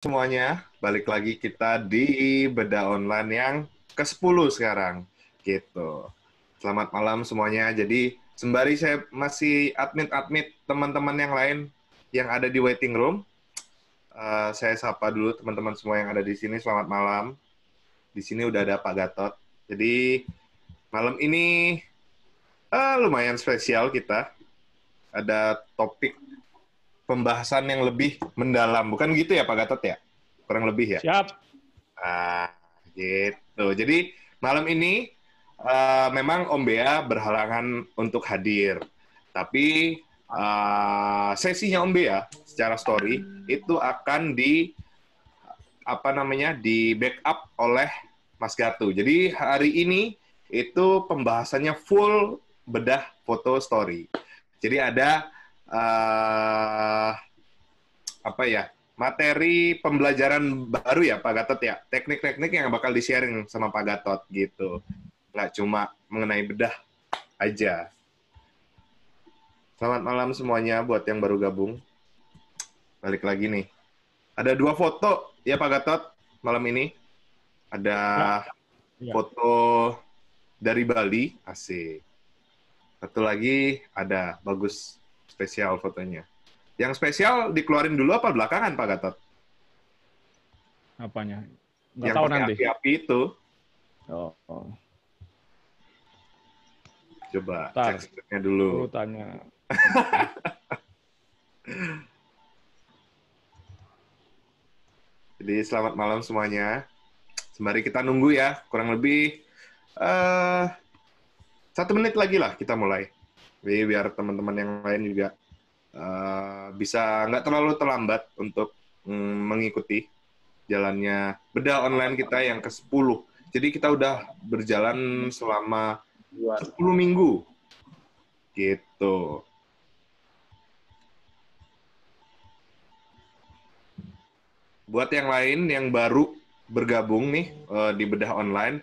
semuanya, balik lagi kita di Beda Online yang ke-10 sekarang. Gitu. Selamat malam semuanya. Jadi, sembari saya masih admit-admit teman-teman yang lain yang ada di waiting room, uh, saya sapa dulu teman-teman semua yang ada di sini. Selamat malam. Di sini udah ada Pak Gatot. Jadi, malam ini uh, lumayan spesial kita. Ada topik pembahasan yang lebih mendalam. Bukan gitu ya Pak Gatot ya? Kurang lebih ya? Siap. Nah, gitu. Jadi malam ini uh, memang Om Bea berhalangan untuk hadir. Tapi uh, sesinya Om Bea secara story itu akan di apa namanya di backup oleh Mas Gatu. Jadi hari ini itu pembahasannya full bedah foto story. Jadi ada uh, apa ya materi pembelajaran baru ya Pak Gatot ya teknik-teknik yang bakal di sharing sama Pak Gatot gitu nggak cuma mengenai bedah aja Selamat malam semuanya buat yang baru gabung. Balik lagi nih. Ada dua foto ya Pak Gatot malam ini. Ada ya. foto dari Bali, asik. Satu lagi ada bagus spesial fotonya. Yang spesial dikeluarin dulu apa belakangan Pak Gatot? Apanya? Gak yang tahu nanti. api-api itu. Oh. Coba Tar, cek dulu. tanya. Jadi selamat malam semuanya. Sembari kita nunggu ya, kurang lebih uh, satu menit lagi lah kita mulai. Jadi biar teman-teman yang lain juga uh, bisa nggak terlalu terlambat untuk mm, mengikuti jalannya bedah online kita yang ke-10. Jadi kita udah berjalan selama 10 minggu. Gitu. Buat yang lain yang baru bergabung nih eh, di bedah online,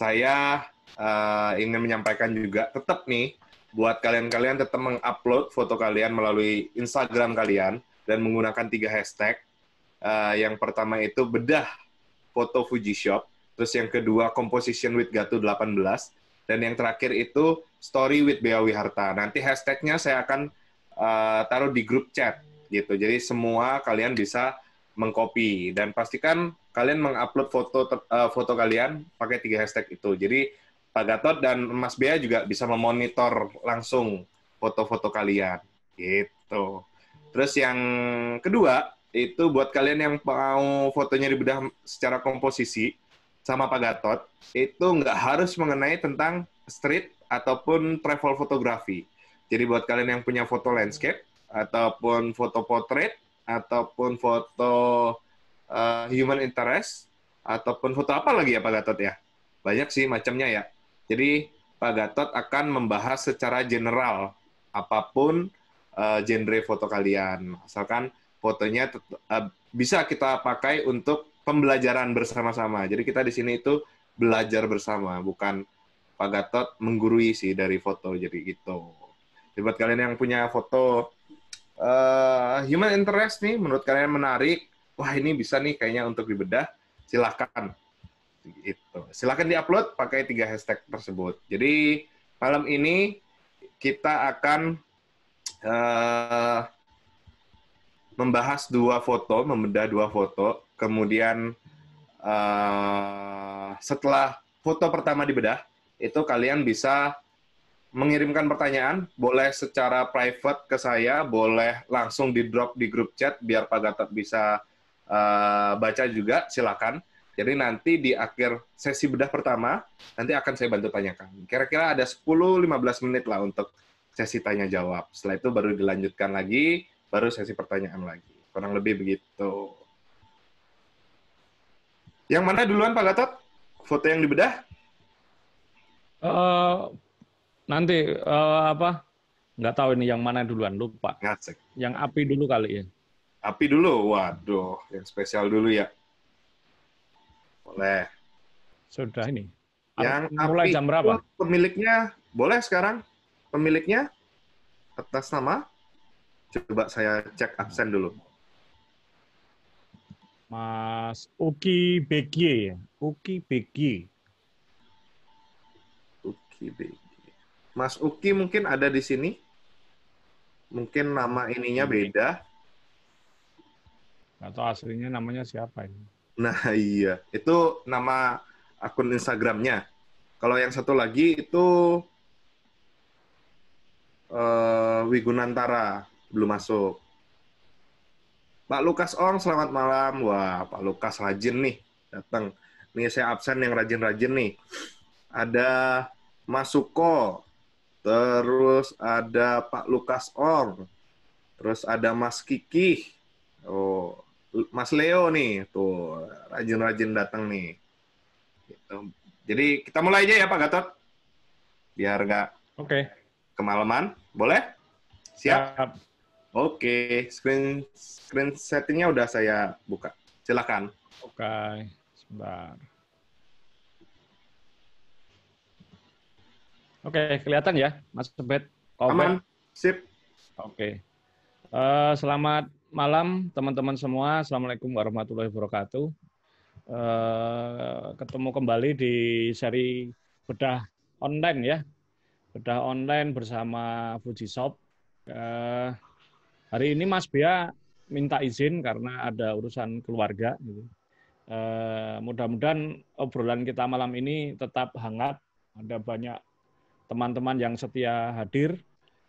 saya eh, ingin menyampaikan juga tetap nih buat kalian-kalian tetap mengupload foto kalian melalui Instagram kalian dan menggunakan tiga hashtag. Uh, yang pertama itu bedah foto Fuji Shop, terus yang kedua composition with Gatu 18, dan yang terakhir itu story with Bea Wiharta. Nanti hashtagnya saya akan uh, taruh di grup chat gitu. Jadi semua kalian bisa mengcopy dan pastikan kalian mengupload foto uh, foto kalian pakai tiga hashtag itu. Jadi Pak Gatot dan Mas Bea juga bisa memonitor langsung foto-foto kalian. Gitu. Terus yang kedua, itu buat kalian yang mau fotonya dibedah secara komposisi sama Pak Gatot, itu nggak harus mengenai tentang street ataupun travel fotografi. Jadi buat kalian yang punya foto landscape, ataupun foto portrait, ataupun foto uh, human interest, ataupun foto apa lagi ya Pak Gatot ya? Banyak sih macamnya ya jadi Pak Gatot akan membahas secara general apapun uh, genre foto kalian, asalkan fotonya uh, bisa kita pakai untuk pembelajaran bersama-sama. Jadi kita di sini itu belajar bersama, bukan Pak Gatot menggurui sih dari foto. Jadi gitu. Jadi buat kalian yang punya foto uh, human interest nih, menurut kalian menarik, wah ini bisa nih kayaknya untuk dibedah, silahkan itu. Silahkan diupload pakai tiga hashtag tersebut. Jadi malam ini kita akan uh, membahas dua foto, membedah dua foto, kemudian uh, setelah foto pertama dibedah itu kalian bisa mengirimkan pertanyaan, boleh secara private ke saya, boleh langsung di drop di grup chat biar Pak Gatot bisa uh, baca juga, silakan. Jadi nanti di akhir sesi bedah pertama, nanti akan saya bantu tanyakan. Kira-kira ada 10-15 menit lah untuk sesi tanya-jawab. Setelah itu baru dilanjutkan lagi, baru sesi pertanyaan lagi. Kurang lebih begitu. Yang mana duluan Pak Gatot? Foto yang dibedah? Uh, eh, nanti uh, apa? Nggak tahu ini yang mana duluan, lupa. Yang api dulu kali ya. Api dulu? Waduh, yang spesial dulu ya. Boleh. Sudah ini. Yang mulai jam berapa? Pemiliknya boleh sekarang? Pemiliknya atas nama? Coba saya cek absen dulu. Mas Uki BG ya? Uki BG. Uki BG. Mas Uki mungkin ada di sini. Mungkin nama ininya beda. Atau aslinya namanya siapa ini? Nah iya, itu nama akun Instagramnya. Kalau yang satu lagi itu uh, Wigunantara belum masuk. Pak Lukas Ong, selamat malam. Wah, Pak Lukas rajin nih datang. Nih saya absen yang rajin-rajin nih. Ada Mas Suko terus ada Pak Lukas Ong, terus ada Mas Kiki. Oh, Mas Leo nih, tuh rajin-rajin datang nih. Gitu. Jadi kita mulai aja ya Pak Gatot, biar nggak Okay. kemalaman, boleh? Siap. Siap. Oke, okay. screen screen settingnya udah saya buka. Silakan. Oke, okay. sebentar. Oke, okay, kelihatan ya, Mas Bet. Aman, sip. Oke. Okay. Uh, eh, selamat malam teman-teman semua. Assalamualaikum warahmatullahi wabarakatuh. Eh, ketemu kembali di seri bedah online ya, bedah online bersama Fuji Shop. Eh, hari ini Mas Bia minta izin karena ada urusan keluarga. Gitu. Eh, mudah-mudahan obrolan kita malam ini tetap hangat. Ada banyak teman-teman yang setia hadir,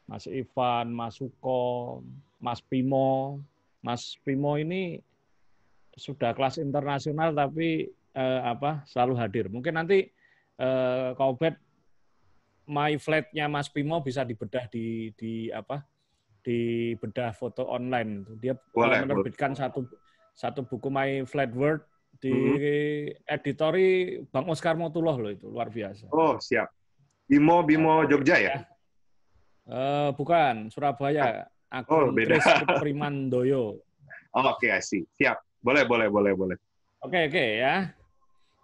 Mas Ivan, Mas Suko, Mas Pimo, Mas Pimo ini sudah kelas internasional tapi eh, apa selalu hadir. Mungkin nanti eh, my flatnya Mas Pimo bisa dibedah di di apa di bedah foto online. Dia boleh, menerbitkan boleh. satu satu buku my flat world di mm-hmm. editori Bang Oscar Motuloh loh itu luar biasa. Oh siap. Bimo Bimo Jogja ya? Uh, bukan Surabaya aku oh, beda. Chris Primandoyo. Oh, Oke, okay, sih. Siap. Boleh, boleh, boleh, boleh. Oke, okay, oke okay, ya.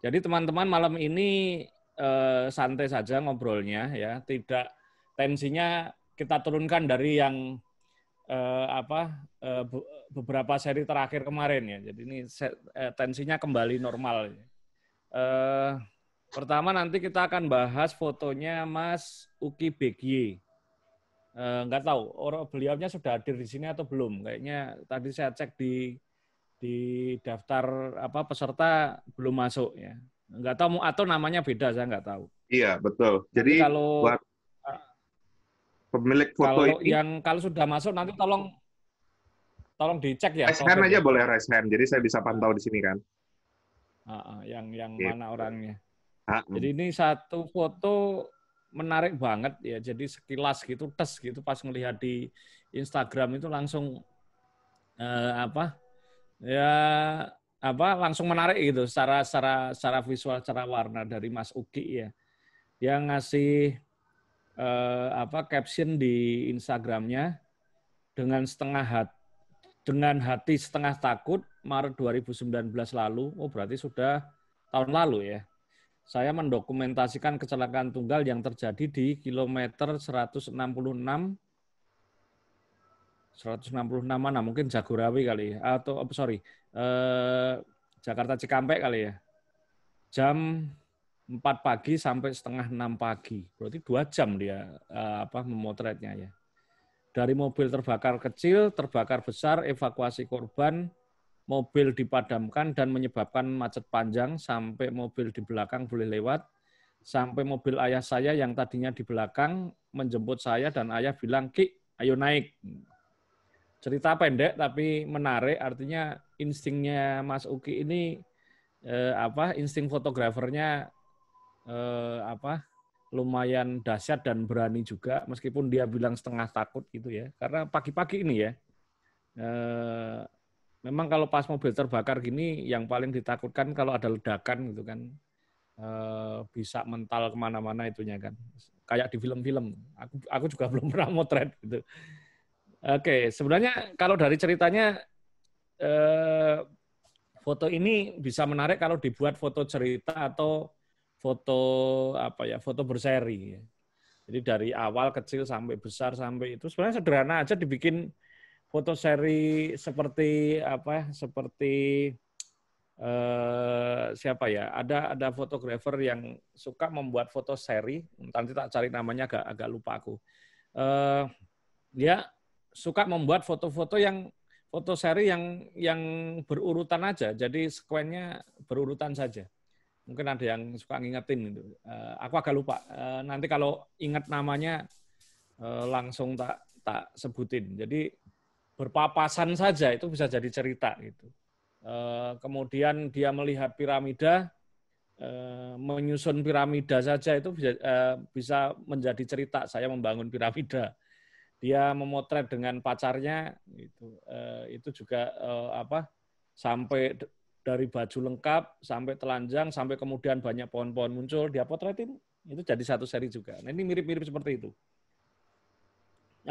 Jadi teman-teman malam ini eh, santai saja ngobrolnya ya, tidak tensinya kita turunkan dari yang eh, apa eh, beberapa seri terakhir kemarin ya. Jadi ini eh, tensinya kembali normal. Eh, pertama nanti kita akan bahas fotonya Mas Uki Begie. Eh, nggak tahu orang beliaunya sudah hadir di sini atau belum. Kayaknya tadi saya cek di di daftar apa peserta belum masuk ya. Nggak tahu atau namanya beda saya nggak tahu. Iya betul. Jadi nanti kalau buat eh, pemilik foto kalau ini, yang kalau sudah masuk nanti tolong tolong dicek ya. Raise hand aja boleh raise hand. Jadi saya bisa pantau di sini kan. Uh, uh, yang yang yeah. Gitu. mana orangnya. Uh, uh. Jadi ini satu foto menarik banget ya. Jadi sekilas gitu tes gitu pas ngelihat di Instagram itu langsung eh, apa? Ya apa langsung menarik gitu secara secara secara visual, secara warna dari Mas Uki ya. yang ngasih eh, apa caption di Instagramnya dengan setengah hati dengan hati setengah takut Maret 2019 lalu. Oh berarti sudah tahun lalu ya saya mendokumentasikan kecelakaan tunggal yang terjadi di kilometer 166 166 mana mungkin Jagorawi kali ya atau oh, sorry eh, Jakarta Cikampek kali ya jam 4 pagi sampai setengah 6 pagi berarti dua jam dia eh, apa memotretnya ya dari mobil terbakar kecil terbakar besar evakuasi korban mobil dipadamkan dan menyebabkan macet panjang sampai mobil di belakang boleh lewat, sampai mobil ayah saya yang tadinya di belakang menjemput saya dan ayah bilang, Ki, ayo naik. Cerita pendek tapi menarik, artinya instingnya Mas Uki ini eh, apa insting fotografernya eh, apa lumayan dahsyat dan berani juga meskipun dia bilang setengah takut gitu ya karena pagi-pagi ini ya eh, memang kalau pas mobil terbakar gini yang paling ditakutkan kalau ada ledakan gitu kan e, bisa mental kemana-mana itunya kan kayak di film-film aku aku juga belum pernah motret gitu oke sebenarnya kalau dari ceritanya e, foto ini bisa menarik kalau dibuat foto cerita atau foto apa ya foto berseri jadi dari awal kecil sampai besar sampai itu sebenarnya sederhana aja dibikin foto seri seperti apa seperti eh, siapa ya ada ada fotografer yang suka membuat foto seri nanti tak cari namanya agak agak lupa aku eh, dia suka membuat foto-foto yang foto seri yang yang berurutan aja jadi sekuennya berurutan saja mungkin ada yang suka ngingetin itu uh, eh, aku agak lupa uh, nanti kalau ingat namanya uh, langsung tak tak sebutin jadi berpapasan saja itu bisa jadi cerita gitu. Eh, kemudian dia melihat piramida, eh, menyusun piramida saja itu eh, bisa, menjadi cerita. Saya membangun piramida. Dia memotret dengan pacarnya itu itu juga apa sampai dari baju lengkap sampai telanjang sampai kemudian banyak pohon-pohon muncul dia potretin itu jadi satu seri juga. Nah, ini mirip-mirip seperti itu.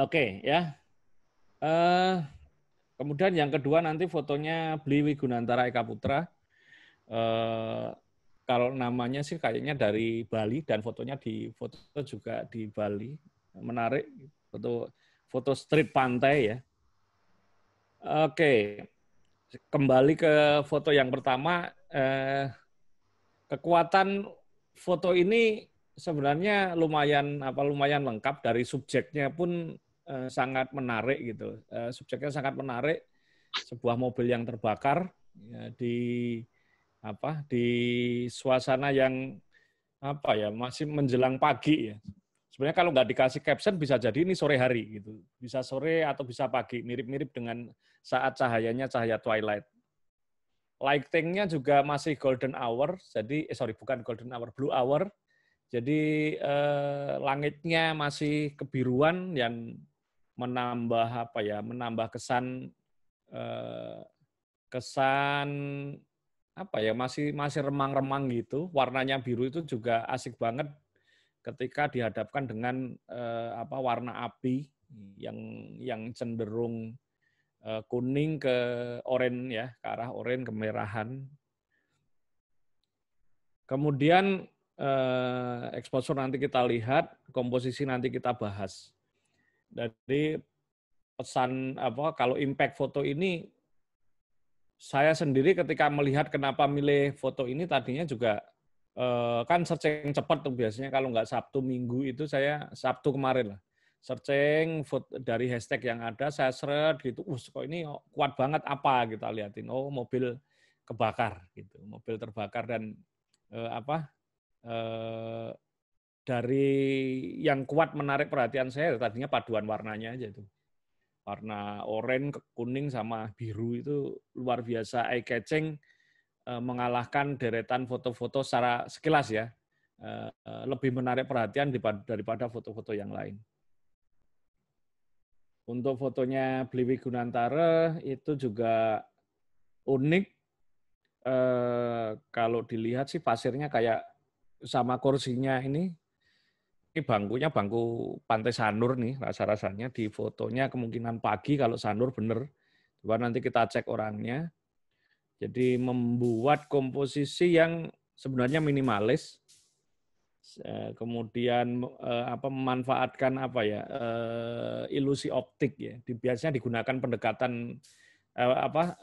Oke ya Uh, kemudian yang kedua nanti fotonya Bli Gunantara Eka Putra. Uh, kalau namanya sih kayaknya dari Bali dan fotonya di foto juga di Bali. Menarik foto foto strip pantai ya. Oke. Okay. Kembali ke foto yang pertama eh, kekuatan foto ini sebenarnya lumayan apa lumayan lengkap dari subjeknya pun Eh, sangat menarik gitu. Eh, subjeknya sangat menarik. Sebuah mobil yang terbakar ya, di apa di suasana yang apa ya masih menjelang pagi ya. Sebenarnya kalau nggak dikasih caption bisa jadi ini sore hari gitu. Bisa sore atau bisa pagi, mirip-mirip dengan saat cahayanya cahaya twilight lightingnya juga masih golden hour, jadi eh, sorry bukan golden hour, blue hour. Jadi eh, langitnya masih kebiruan yang menambah apa ya menambah kesan eh, kesan apa ya masih masih remang-remang gitu warnanya biru itu juga asik banget ketika dihadapkan dengan eh, apa warna api yang yang cenderung eh, kuning ke oranye ya ke arah oranye kemerahan kemudian eh, exposure nanti kita lihat komposisi nanti kita bahas jadi pesan apa kalau impact foto ini saya sendiri ketika melihat kenapa milih foto ini tadinya juga eh, kan searching cepat tuh biasanya kalau nggak Sabtu Minggu itu saya Sabtu kemarin lah searching foto dari hashtag yang ada saya seret gitu us kok ini kuat banget apa kita liatin oh mobil kebakar gitu mobil terbakar dan eh, apa eh, dari yang kuat menarik perhatian saya tadinya paduan warnanya aja itu warna oranye kuning sama biru itu luar biasa eye catching eh, mengalahkan deretan foto-foto secara sekilas ya eh, eh, lebih menarik perhatian daripada foto-foto yang lain. Untuk fotonya Bliwi Gunantara itu juga unik. kalau dilihat sih pasirnya kayak sama kursinya ini ini bangkunya bangku Pantai Sanur nih rasa-rasanya di fotonya kemungkinan pagi kalau Sanur bener. Coba nanti kita cek orangnya. Jadi membuat komposisi yang sebenarnya minimalis. Eh, kemudian eh, apa memanfaatkan apa ya eh, ilusi optik ya. Biasanya digunakan pendekatan apa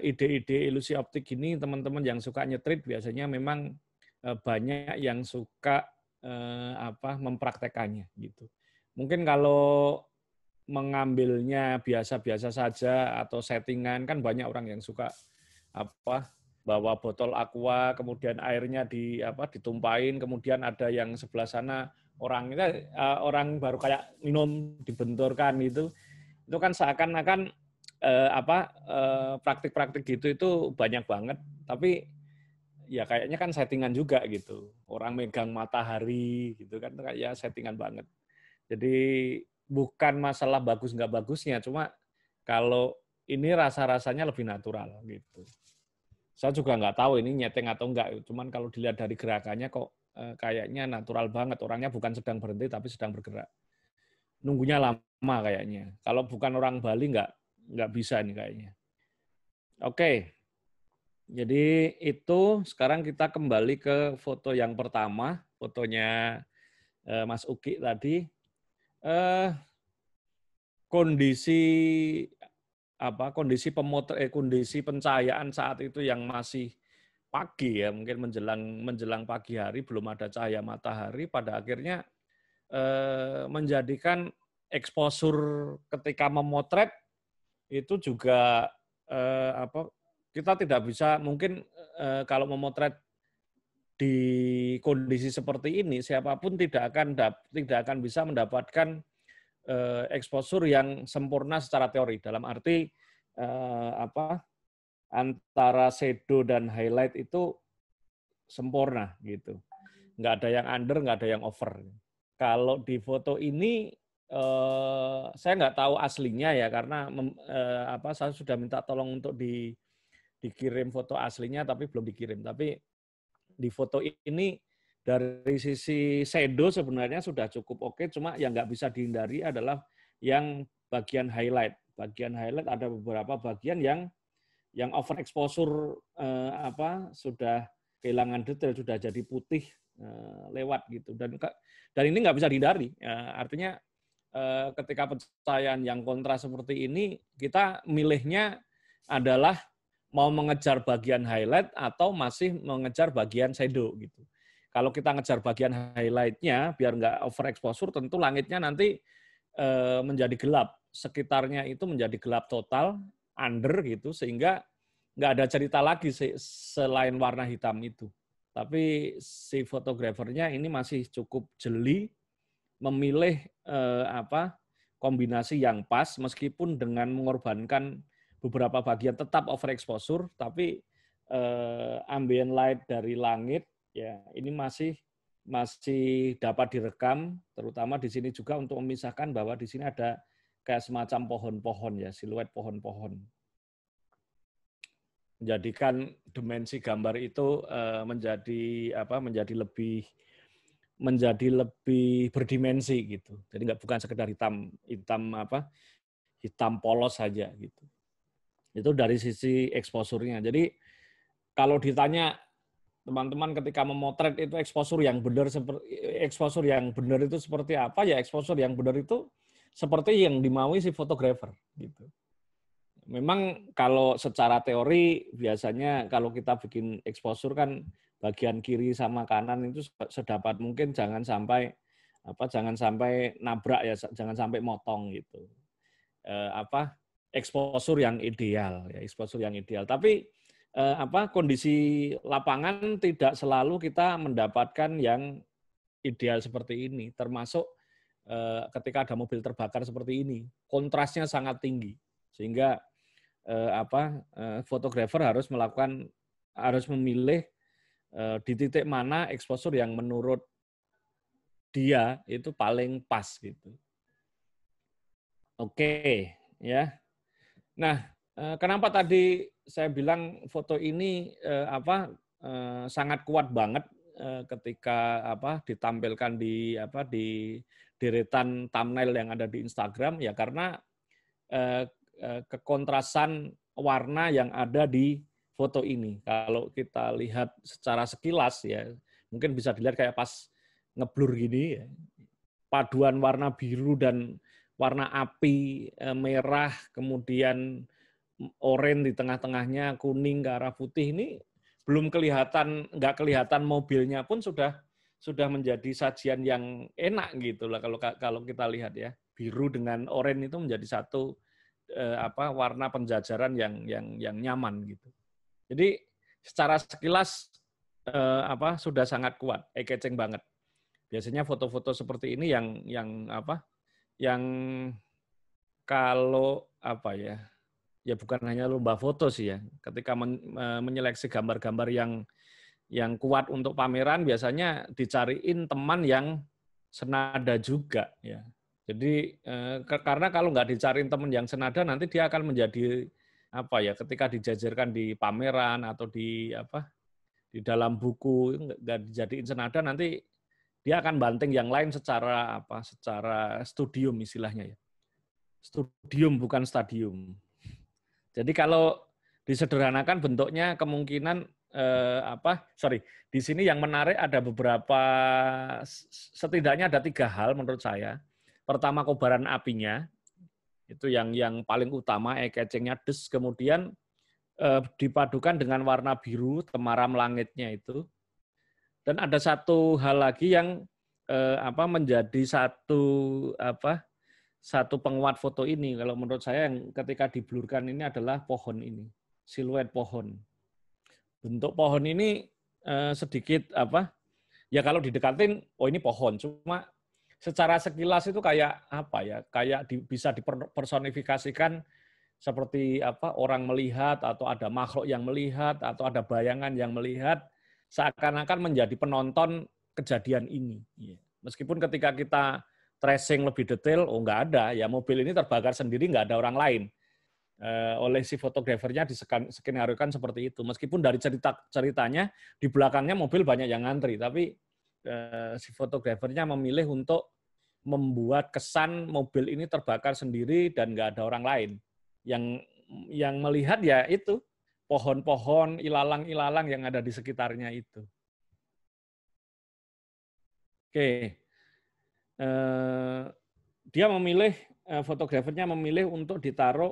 ide-ide ilusi optik ini teman-teman yang suka nyetrit biasanya memang banyak yang suka eh, apa mempraktekannya gitu. Mungkin kalau mengambilnya biasa-biasa saja atau settingan kan banyak orang yang suka apa bawa botol aqua kemudian airnya di apa ditumpahin kemudian ada yang sebelah sana orangnya eh, orang baru kayak minum dibenturkan itu itu kan seakan-akan eh, apa eh, praktik-praktik eh, gitu itu banyak banget tapi ya kayaknya kan settingan juga gitu. Orang megang matahari gitu kan ya settingan banget. Jadi bukan masalah bagus nggak bagusnya, cuma kalau ini rasa-rasanya lebih natural gitu. Saya juga nggak tahu ini nyeteng atau nggak. cuman kalau dilihat dari gerakannya kok eh, kayaknya natural banget. Orangnya bukan sedang berhenti tapi sedang bergerak. Nunggunya lama kayaknya. Kalau bukan orang Bali nggak nggak bisa nih kayaknya. Oke, jadi itu sekarang kita kembali ke foto yang pertama, fotonya eh, Mas Uki tadi. Eh, kondisi apa kondisi pemotret eh, kondisi pencahayaan saat itu yang masih pagi ya mungkin menjelang menjelang pagi hari belum ada cahaya matahari pada akhirnya eh, menjadikan eksposur ketika memotret itu juga eh, apa kita tidak bisa mungkin eh, kalau memotret di kondisi seperti ini siapapun tidak akan tidak akan bisa mendapatkan eh, eksposur yang sempurna secara teori dalam arti eh, apa antara shadow dan highlight itu sempurna gitu nggak ada yang under nggak ada yang over kalau di foto ini Uh, saya nggak tahu aslinya ya karena mem, eh, apa saya sudah minta tolong untuk di dikirim foto aslinya tapi belum dikirim. Tapi di foto ini dari sisi shadow sebenarnya sudah cukup oke, cuma yang nggak bisa dihindari adalah yang bagian highlight. Bagian highlight ada beberapa bagian yang yang exposure eh, apa sudah kehilangan detail, sudah jadi putih eh, lewat gitu. Dan dan ini nggak bisa dihindari. Ya, artinya eh, ketika pencahayaan yang kontras seperti ini, kita milihnya adalah mau mengejar bagian highlight atau masih mengejar bagian shadow gitu. Kalau kita ngejar bagian highlightnya biar nggak overexposure, tentu langitnya nanti e, menjadi gelap, sekitarnya itu menjadi gelap total, under gitu, sehingga nggak ada cerita lagi selain warna hitam itu. Tapi si fotografernya ini masih cukup jeli memilih e, apa kombinasi yang pas, meskipun dengan mengorbankan beberapa bagian tetap overexposure, tapi eh, ambient light dari langit ya ini masih masih dapat direkam, terutama di sini juga untuk memisahkan bahwa di sini ada kayak semacam pohon-pohon ya, siluet pohon-pohon. Menjadikan dimensi gambar itu eh, menjadi apa? Menjadi lebih menjadi lebih berdimensi gitu. Jadi nggak bukan sekedar hitam hitam apa hitam polos saja gitu. Itu dari sisi eksposurnya. Jadi kalau ditanya teman-teman ketika memotret itu eksposur yang benar seperti exposure yang benar itu seperti apa ya eksposur yang benar itu seperti yang dimaui si fotografer gitu. Memang kalau secara teori biasanya kalau kita bikin eksposur kan bagian kiri sama kanan itu sedapat mungkin jangan sampai apa jangan sampai nabrak ya jangan sampai motong gitu. E, apa eksposur yang ideal ya eksposur yang ideal tapi eh, apa kondisi lapangan tidak selalu kita mendapatkan yang ideal seperti ini termasuk eh, ketika ada mobil terbakar seperti ini kontrasnya sangat tinggi sehingga eh, apa eh, fotografer harus melakukan harus memilih eh, di titik mana eksposur yang menurut dia itu paling pas gitu oke okay, ya Nah, eh, kenapa tadi saya bilang foto ini eh, apa eh, sangat kuat banget ketika apa ditampilkan di apa di deretan thumbnail yang ada di Instagram ya karena kekontrasan warna yang ada di foto ini. Kalau kita lihat secara sekilas ya mungkin bisa dilihat kayak pas ngeblur gini ya. Paduan warna biru dan warna api eh, merah, kemudian oranye di tengah-tengahnya, kuning ke arah putih ini belum kelihatan, nggak kelihatan mobilnya pun sudah sudah menjadi sajian yang enak gitu lah kalau kalau kita lihat ya biru dengan oranye itu menjadi satu eh, apa warna penjajaran yang yang yang nyaman gitu jadi secara sekilas eh, apa sudah sangat kuat eye catching banget biasanya foto-foto seperti ini yang yang apa yang kalau apa ya ya bukan hanya lomba foto sih ya ketika men, menyeleksi gambar-gambar yang yang kuat untuk pameran biasanya dicariin teman yang senada juga ya jadi eh, karena kalau nggak dicariin teman yang senada nanti dia akan menjadi apa ya ketika dijajarkan di pameran atau di apa di dalam buku nggak dijadiin senada nanti dia akan banting yang lain secara apa secara studium istilahnya ya studium bukan stadium jadi kalau disederhanakan bentuknya kemungkinan eh, apa sorry di sini yang menarik ada beberapa setidaknya ada tiga hal menurut saya pertama kobaran apinya itu yang yang paling utama ekecengnya des kemudian eh, dipadukan dengan warna biru temaram langitnya itu dan ada satu hal lagi yang eh, apa menjadi satu apa satu penguat foto ini kalau menurut saya yang ketika diblurkan ini adalah pohon ini siluet pohon bentuk pohon ini eh, sedikit apa ya kalau didekatin oh ini pohon cuma secara sekilas itu kayak apa ya kayak di, bisa dipersonifikasikan seperti apa orang melihat atau ada makhluk yang melihat atau ada bayangan yang melihat seakan-akan menjadi penonton kejadian ini. Iya. Meskipun ketika kita tracing lebih detail, oh nggak ada, ya mobil ini terbakar sendiri, nggak ada orang lain. E, oleh si fotografernya disekenariokan seperti itu. Meskipun dari cerita ceritanya di belakangnya mobil banyak yang ngantri, tapi e, si fotografernya memilih untuk membuat kesan mobil ini terbakar sendiri dan nggak ada orang lain yang yang melihat ya itu pohon-pohon, ilalang-ilalang yang ada di sekitarnya itu. Oke, eh, dia memilih eh, fotografernya memilih untuk ditaruh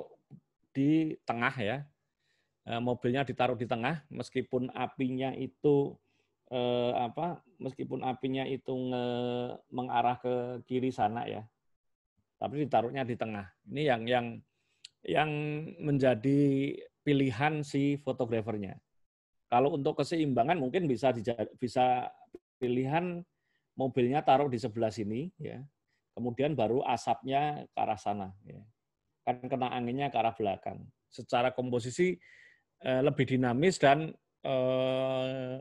di tengah ya, eh, mobilnya ditaruh di tengah meskipun apinya itu apa meskipun apinya itu nge, mengarah ke kiri sana ya tapi ditaruhnya di tengah ini yang yang yang menjadi pilihan si fotografernya. Kalau untuk keseimbangan mungkin bisa bisa pilihan mobilnya taruh di sebelah sini ya. Kemudian baru asapnya ke arah sana ya. Kan kena anginnya ke arah belakang. Secara komposisi eh, lebih dinamis dan eh,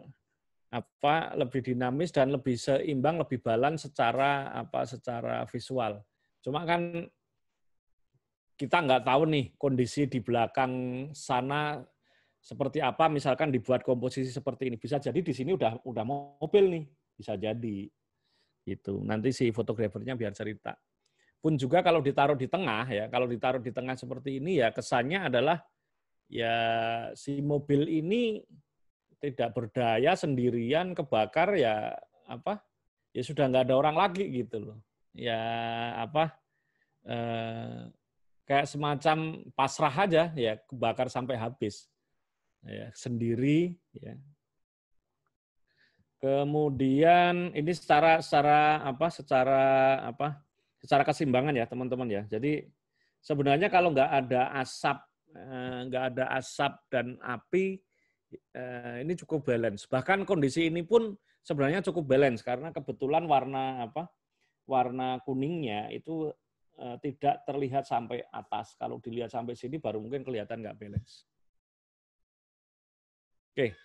apa lebih dinamis dan lebih seimbang, lebih balan secara apa secara visual. Cuma kan kita nggak tahu nih kondisi di belakang sana seperti apa misalkan dibuat komposisi seperti ini bisa jadi di sini udah udah mobil nih bisa jadi itu nanti si fotografernya biar cerita pun juga kalau ditaruh di tengah ya kalau ditaruh di tengah seperti ini ya kesannya adalah ya si mobil ini tidak berdaya sendirian kebakar ya apa ya sudah nggak ada orang lagi gitu loh ya apa eh, kayak semacam pasrah aja ya kebakar sampai habis ya, sendiri ya kemudian ini secara secara apa secara apa secara keseimbangan ya teman-teman ya jadi sebenarnya kalau nggak ada asap eh, nggak ada asap dan api eh, ini cukup balance bahkan kondisi ini pun sebenarnya cukup balance karena kebetulan warna apa warna kuningnya itu Eh, tidak terlihat sampai atas. Kalau dilihat sampai sini baru mungkin kelihatan nggak balance. Oke,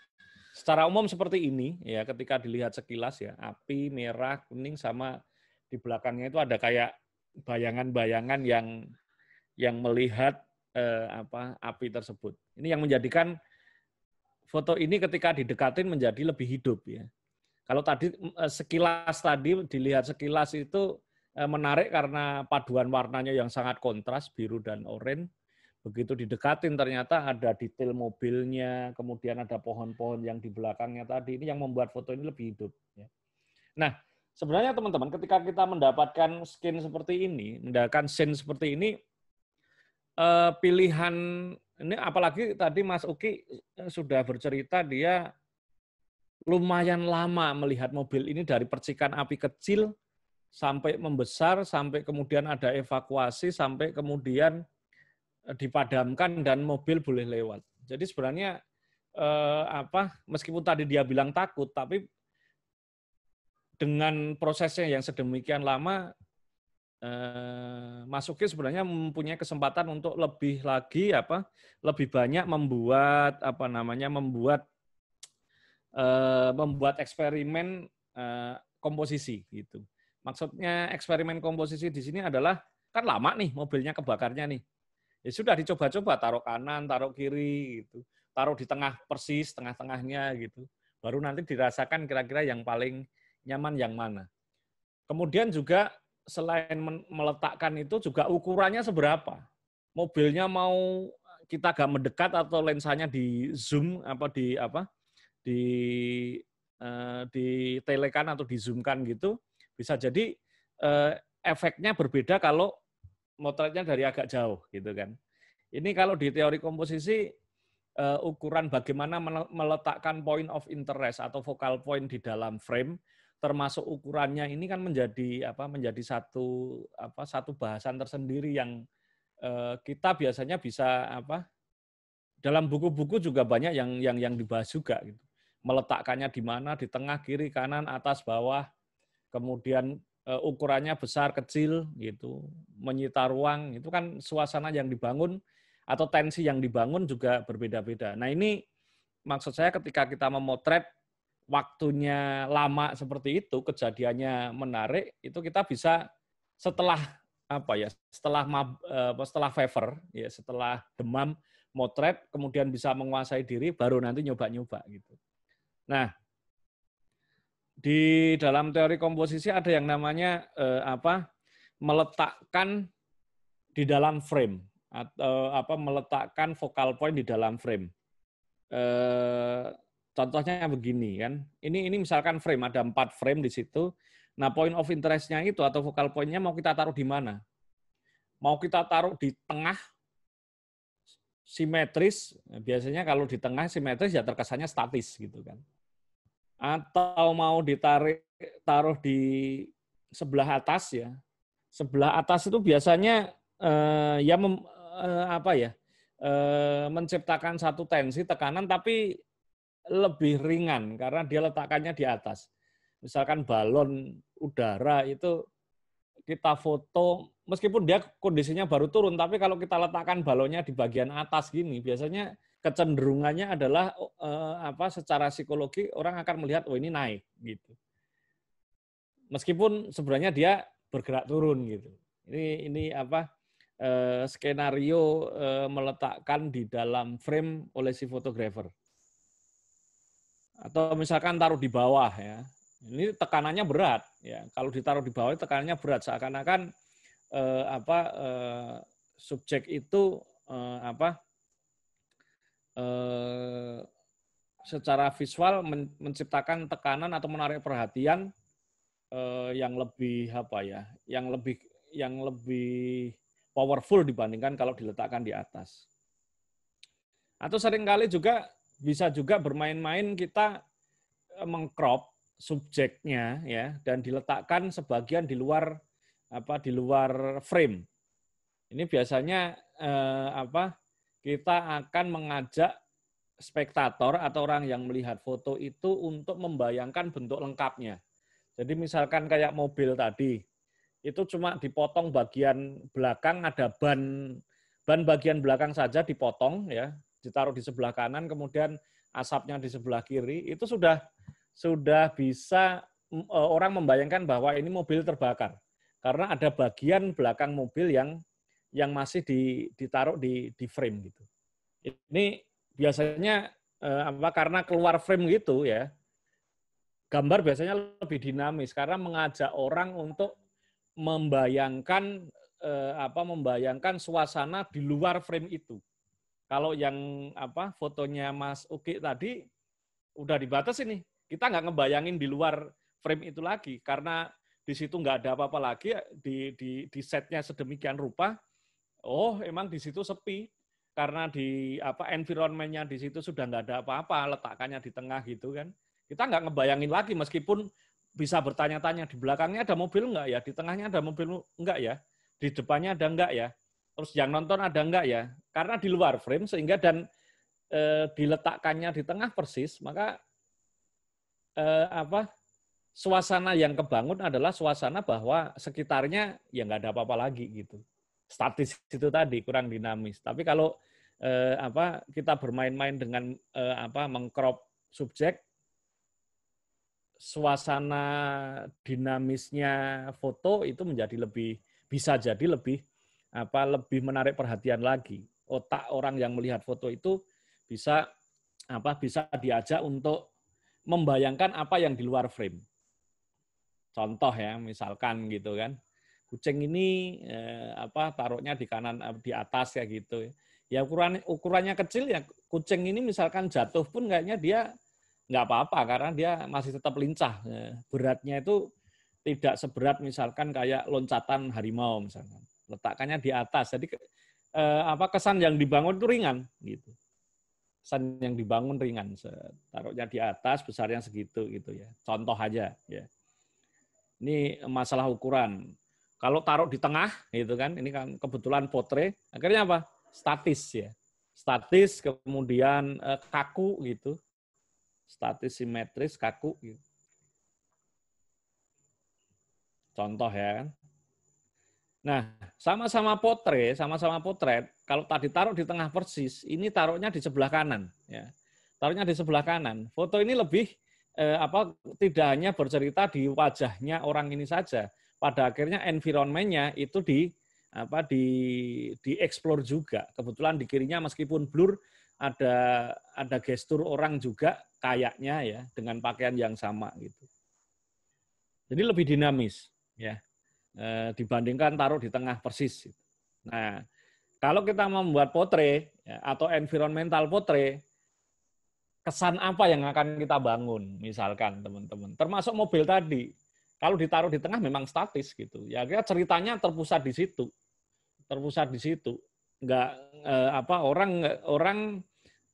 secara umum seperti ini ya ketika dilihat sekilas ya api merah kuning sama di belakangnya itu ada kayak bayangan-bayangan yang yang melihat eh, apa api tersebut. Ini yang menjadikan foto ini ketika didekatin menjadi lebih hidup ya. Kalau tadi eh, sekilas tadi dilihat sekilas itu Eh, menarik karena paduan warnanya yang sangat kontras biru dan oranye. Begitu didekatin ternyata ada detail mobilnya, kemudian ada pohon-pohon yang di belakangnya tadi ini yang membuat foto ini lebih hidup. Ya. Nah, sebenarnya teman-teman ketika kita mendapatkan skin seperti ini, mendapatkan scene seperti ini, eh, pilihan ini apalagi tadi Mas Uki eh, sudah bercerita dia lumayan lama melihat mobil ini dari percikan api kecil sampai membesar, sampai kemudian ada evakuasi, sampai kemudian eh, dipadamkan dan mobil boleh lewat. Jadi sebenarnya eh, apa meskipun tadi dia bilang takut, tapi dengan prosesnya yang sedemikian lama, eh, Masuki sebenarnya mempunyai kesempatan untuk lebih lagi apa lebih banyak membuat apa namanya membuat eh, membuat eksperimen eh, komposisi gitu. Maksudnya eksperimen komposisi di sini adalah kan lama nih mobilnya kebakarnya nih. Ya sudah dicoba-coba taruh kanan, taruh kiri gitu. Taruh di tengah persis, tengah-tengahnya gitu. Baru nanti dirasakan kira-kira yang paling nyaman yang mana. Kemudian juga selain meletakkan itu juga ukurannya seberapa. Mobilnya mau kita agak mendekat atau lensanya di zoom apa di apa di eh, di telekan atau di zoomkan gitu bisa jadi eh, efeknya berbeda kalau motretnya dari agak jauh gitu kan. Ini kalau di teori komposisi uh, ukuran bagaimana meletakkan point of interest atau focal point di dalam frame termasuk ukurannya ini kan menjadi apa menjadi satu apa satu bahasan tersendiri yang uh, kita biasanya bisa apa dalam buku-buku juga banyak yang yang yang dibahas juga gitu. Meletakkannya di mana, di tengah, kiri, kanan, atas, bawah, kemudian eh, ukurannya besar kecil gitu, menyita ruang itu kan suasana yang dibangun atau tensi yang dibangun juga berbeda-beda. Nah ini maksud saya ketika kita memotret waktunya lama seperti itu, kejadiannya menarik, itu kita bisa setelah apa ya, setelah eh, setelah fever, ya setelah demam, motret, kemudian bisa menguasai diri, baru nanti nyoba-nyoba gitu. Nah, di dalam teori komposisi ada yang namanya eh, apa meletakkan di dalam frame atau eh, apa meletakkan focal point di dalam frame. Eh, contohnya begini kan. Ini ini misalkan frame ada empat frame di situ. Nah, point of interestnya itu atau focal pointnya mau kita taruh di mana? Mau kita taruh di tengah simetris, biasanya kalau di tengah simetris ya terkesannya statis gitu kan atau mau ditarik taruh di sebelah atas ya. Sebelah atas itu biasanya eh, ya mem, eh, apa ya? Eh, menciptakan satu tensi tekanan tapi lebih ringan karena dia letakkannya di atas. Misalkan balon udara itu kita foto meskipun dia kondisinya baru turun tapi kalau kita letakkan balonnya di bagian atas gini biasanya kecenderungannya adalah uh, apa secara psikologi orang akan melihat oh ini naik gitu. Meskipun sebenarnya dia bergerak turun gitu. Ini ini apa uh, skenario uh, meletakkan di dalam frame oleh si fotografer. Atau misalkan taruh di bawah ya. Ini tekanannya berat ya. Kalau ditaruh di bawah tekanannya berat seakan-akan uh, apa uh, subjek itu uh, apa Eh, secara visual men menciptakan tekanan atau menarik perhatian uh, yang lebih apa ya, yang lebih yang lebih powerful dibandingkan kalau diletakkan di atas. Atau seringkali juga bisa juga bermain-main kita eh, mengcrop subjeknya ya dan diletakkan sebagian di luar apa di luar frame. Ini biasanya eh, apa kita akan mengajak spektator atau orang yang melihat foto itu untuk membayangkan bentuk lengkapnya. Jadi misalkan kayak mobil tadi, itu cuma dipotong bagian belakang ada ban ban bagian belakang saja dipotong ya, ditaruh di sebelah kanan kemudian asapnya di sebelah kiri, itu sudah sudah bisa e, orang membayangkan bahwa ini mobil terbakar. Karena ada bagian belakang mobil yang yang masih di, ditaruh di, di frame gitu. Ini biasanya eh, apa karena keluar frame gitu ya, gambar biasanya lebih dinamis karena mengajak orang untuk membayangkan eh, apa membayangkan suasana di luar frame itu. Kalau yang apa fotonya Mas Uki tadi udah dibatasi ini, kita nggak ngebayangin di luar frame itu lagi karena di situ nggak ada apa-apa lagi di di di setnya sedemikian rupa oh emang di situ sepi karena di apa environmentnya di situ sudah nggak ada apa-apa letakannya di tengah gitu kan kita nggak ngebayangin lagi meskipun bisa bertanya-tanya di belakangnya ada mobil nggak ya di tengahnya ada mobil nggak ya di depannya ada nggak ya terus yang nonton ada nggak ya karena di luar frame sehingga dan e, diletakkannya di tengah persis maka e, apa suasana yang kebangun adalah suasana bahwa sekitarnya ya nggak ada apa-apa lagi gitu statis itu tadi kurang dinamis. Tapi kalau eh, apa kita bermain-main dengan eh, apa mengcrop subjek suasana dinamisnya foto itu menjadi lebih bisa jadi lebih apa lebih menarik perhatian lagi. Otak orang yang melihat foto itu bisa apa bisa diajak untuk membayangkan apa yang di luar frame. Contoh ya, misalkan gitu kan kucing ini eh, apa taruhnya di kanan eh, di atas ya gitu. Ya ukuran ukurannya kecil ya kucing ini misalkan jatuh pun kayaknya dia nggak apa-apa karena dia masih tetap lincah. Eh, beratnya itu tidak seberat misalkan kayak loncatan harimau misalkan. Letakkannya di atas. Jadi eh, apa kesan yang dibangun itu ringan gitu. Kesan yang dibangun ringan. Taruhnya di atas besarnya segitu gitu ya. Contoh aja ya. Ini masalah ukuran. Kalau taruh di tengah, gitu kan, ini kan kebetulan potre, akhirnya apa? Statis ya. Statis, kemudian eh, kaku gitu. Statis simetris, kaku gitu. Contoh ya kan. Nah, sama-sama potre, sama-sama potret, kalau tadi taruh di tengah persis, ini taruhnya di sebelah kanan. Ya. Taruhnya di sebelah kanan. Foto ini lebih eh, apa tidak hanya bercerita di wajahnya orang ini saja, pada akhirnya environmentnya itu di apa di dieksplor juga. Kebetulan di kirinya meskipun blur ada ada gestur orang juga kayaknya ya dengan pakaian yang sama gitu. Jadi lebih dinamis ya eh, dibandingkan taruh di tengah persis. Gitu. Nah kalau kita membuat potre ya, atau environmental potre kesan apa yang akan kita bangun misalkan teman-teman termasuk mobil tadi kalau ditaruh di tengah memang statis gitu. Ya akhirnya ceritanya terpusat di situ, terpusat di situ. Nggak eh, apa orang orang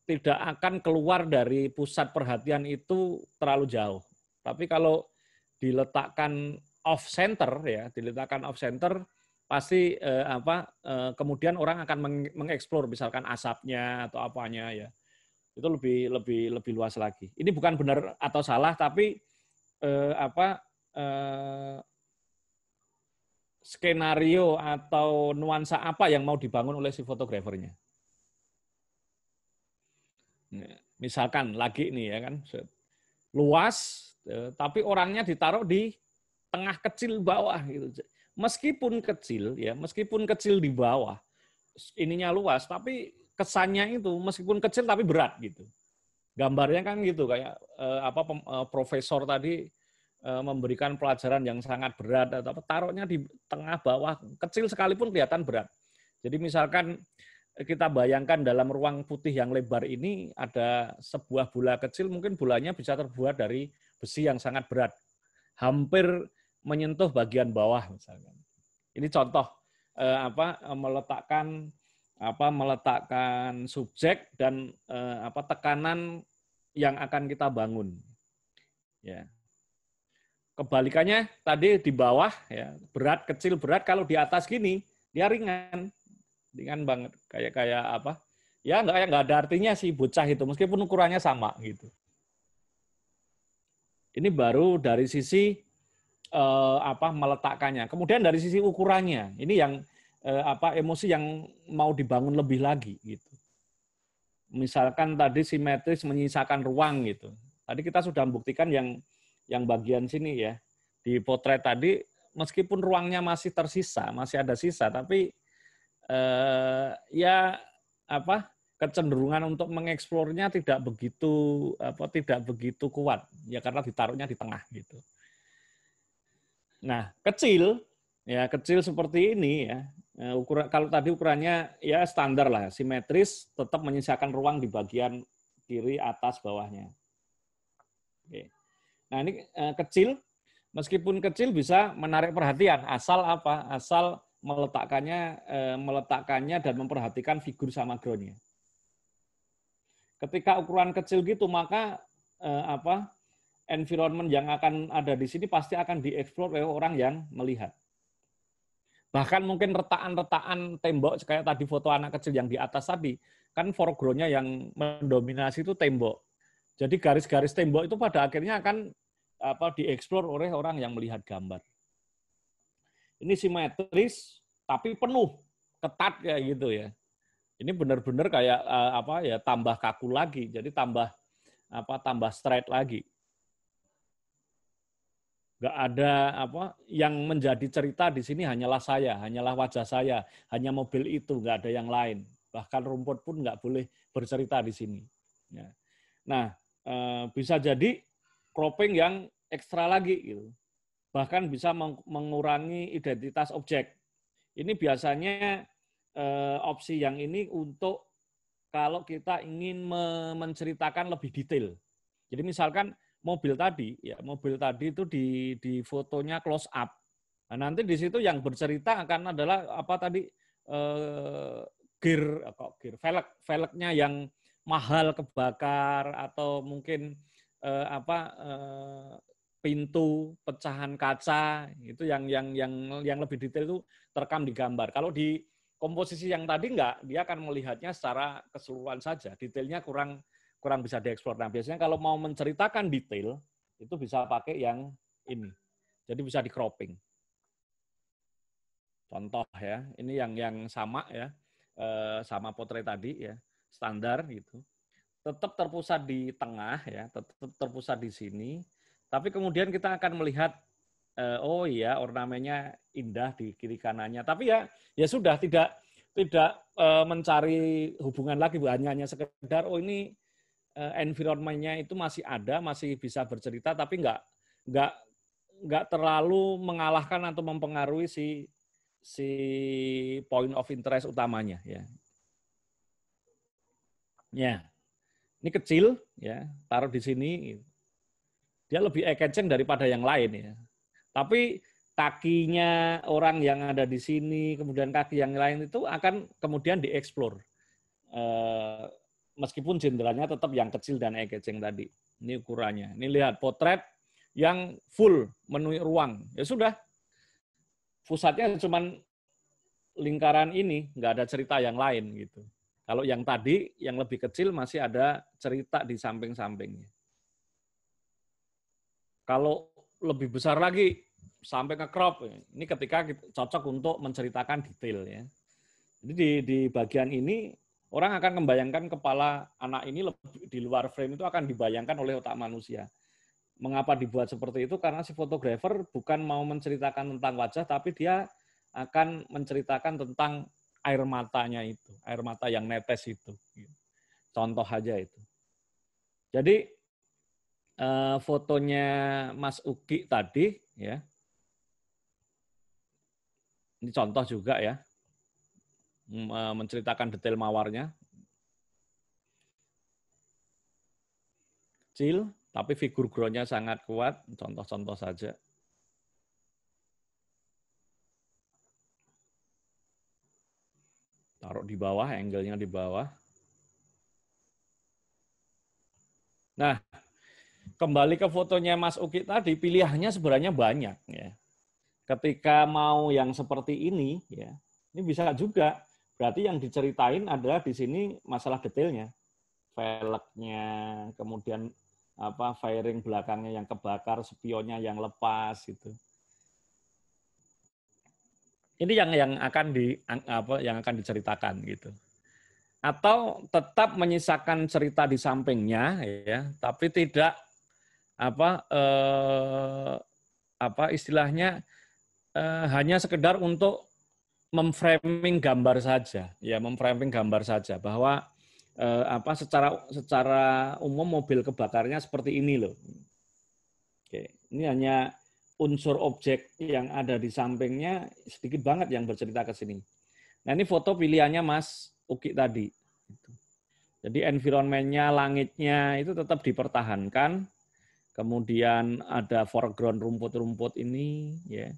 tidak akan keluar dari pusat perhatian itu terlalu jauh. Tapi kalau diletakkan off center ya, diletakkan off center pasti eh, apa eh, kemudian orang akan meng mengeksplor misalkan asapnya atau apanya ya itu lebih lebih lebih luas lagi. Ini bukan benar atau salah, tapi eh, apa eh, skenario atau nuansa apa yang mau dibangun oleh si fotografernya. Misalkan lagi nih ya kan luas ya, tapi orangnya ditaruh di tengah kecil bawah gitu. Meskipun kecil ya, meskipun kecil di bawah ininya luas tapi kesannya itu meskipun kecil tapi berat gitu. Gambarnya kan gitu kayak eh, apa eh, profesor tadi Eh, memberikan pelajaran yang sangat berat atau taruhnya di tengah bawah kecil sekalipun kelihatan berat. Jadi misalkan kita bayangkan dalam ruang putih yang lebar ini ada sebuah bola kecil mungkin bolanya bisa terbuat dari besi yang sangat berat. Hampir menyentuh bagian bawah misalnya. Ini contoh eh, apa eh, meletakkan apa meletakkan subjek dan apa tekanan yang akan kita bangun. Ya. Kebalikannya tadi di bawah ya berat kecil berat kalau di atas gini dia ringan ringan banget kayak kayak apa ya nggak nggak ada artinya sih bocah itu meskipun ukurannya sama gitu ini baru dari sisi eh, apa meletakkannya kemudian dari sisi ukurannya ini yang eh, apa emosi yang mau dibangun lebih lagi gitu misalkan tadi simetris menyisakan ruang gitu tadi kita sudah membuktikan yang yang bagian sini ya. Di potret tadi, meskipun ruangnya masih tersisa, masih ada sisa, tapi eh, ya apa kecenderungan untuk mengeksplornya tidak begitu apa tidak begitu kuat ya karena ditaruhnya di tengah gitu. Nah kecil ya kecil seperti ini ya eh, ukuran kalau tadi ukurannya ya standar lah simetris tetap menyisakan ruang di bagian kiri atas bawahnya. Oke. Nah, ini eh, kecil meskipun kecil bisa menarik perhatian asal apa? Asal meletakkannya eh, meletakkannya dan memperhatikan figur sama groundnya. Ketika ukuran kecil gitu maka eh, apa? environment yang akan ada di sini pasti akan dieksplor oleh orang yang melihat. Bahkan mungkin retakan-retakan tembok kayak tadi foto anak kecil yang di atas tadi, kan foreground-nya yang mendominasi itu tembok. Jadi garis-garis tembok itu pada akhirnya akan apa dieksplor oleh orang yang melihat gambar. Ini simetris tapi penuh, ketat ya gitu ya. Ini benar-benar kayak eh, apa ya tambah kaku lagi, jadi tambah apa tambah straight lagi. Gak ada apa yang menjadi cerita di sini hanyalah saya, hanyalah wajah saya, hanya mobil itu, nggak ada yang lain. Bahkan rumput pun nggak boleh bercerita di sini. Ya. Nah, eh, bisa jadi cropping yang ekstra lagi gitu. Bahkan bisa mengurangi identitas objek. Ini biasanya eh, opsi yang ini untuk kalau kita ingin menceritakan lebih detail. Jadi misalkan mobil tadi, ya mobil tadi itu di di fotonya close up. Nah, nanti di situ yang bercerita akan adalah apa tadi eh, gear kok gear velg velgnya yang mahal kebakar atau mungkin eh, apa eh, pintu, pecahan kaca itu yang yang yang yang lebih detail itu terekam di gambar. Kalau di komposisi yang tadi enggak, dia akan melihatnya secara keseluruhan saja. Detailnya kurang kurang bisa dieksplor Nah, biasanya kalau mau menceritakan detail itu bisa pakai yang ini. Jadi bisa di cropping. Contoh ya, ini yang yang sama ya, eh, sama potret tadi ya, standar gitu tetap terpusat di tengah ya, tetap terpusat di sini. Tapi kemudian kita akan melihat eh, oh iya ornamennya indah di kiri kanannya. Tapi ya ya sudah tidak tidak eh, mencari hubungan lagi hanya hanya sekedar oh ini eh, environmentnya itu masih ada, masih bisa bercerita tapi enggak enggak enggak terlalu mengalahkan atau mempengaruhi si si point of interest utamanya ya. Ya. Yeah ini kecil ya taruh di sini dia lebih ekenceng daripada yang lain ya tapi kakinya orang yang ada di sini kemudian kaki yang lain itu akan kemudian dieksplor eh, meskipun jendelanya tetap yang kecil dan eye tadi ini ukurannya ini lihat potret yang full menuhi ruang ya sudah pusatnya cuman lingkaran ini nggak ada cerita yang lain gitu kalau yang tadi, yang lebih kecil masih ada cerita di samping-sampingnya. Kalau lebih besar lagi, sampai ke crop. Ini ketika cocok untuk menceritakan detail ya. Jadi di, di bagian ini orang akan membayangkan kepala anak ini lebih, di luar frame itu akan dibayangkan oleh otak manusia. Mengapa dibuat seperti itu? Karena si fotografer bukan mau menceritakan tentang wajah, tapi dia akan menceritakan tentang air matanya itu, air mata yang netes itu. Gitu. Contoh aja itu. Jadi eh, fotonya Mas Uki tadi ya. Ini contoh juga ya. Eh, menceritakan detail mawarnya. cil tapi figur groundnya sangat kuat. Contoh-contoh saja. Taruh di bawah, angle-nya di bawah. Nah, kembali ke fotonya Mas Uki tadi, pilihannya sebenarnya banyak ya. Ketika mau yang seperti ini ya, ini bisa juga. Berarti yang diceritain adalah di sini masalah detailnya. Velgnya, kemudian apa firing belakangnya yang kebakar, spionnya yang lepas gitu. Ini yang yang akan di apa yang akan diceritakan gitu. Atau tetap menyisakan cerita di sampingnya ya, tapi tidak apa eh, apa istilahnya eh, hanya sekedar untuk memframing gambar saja, ya memframing gambar saja bahwa eh, apa secara secara umum mobil kebakarnya seperti ini loh. Oke, ini hanya unsur objek yang ada di sampingnya sedikit banget yang bercerita ke sini. Nah ini foto pilihannya Mas Uki tadi. Gitu. Jadi environmentnya, langitnya itu tetap dipertahankan. Kemudian ada foreground rumput-rumput ini, ya.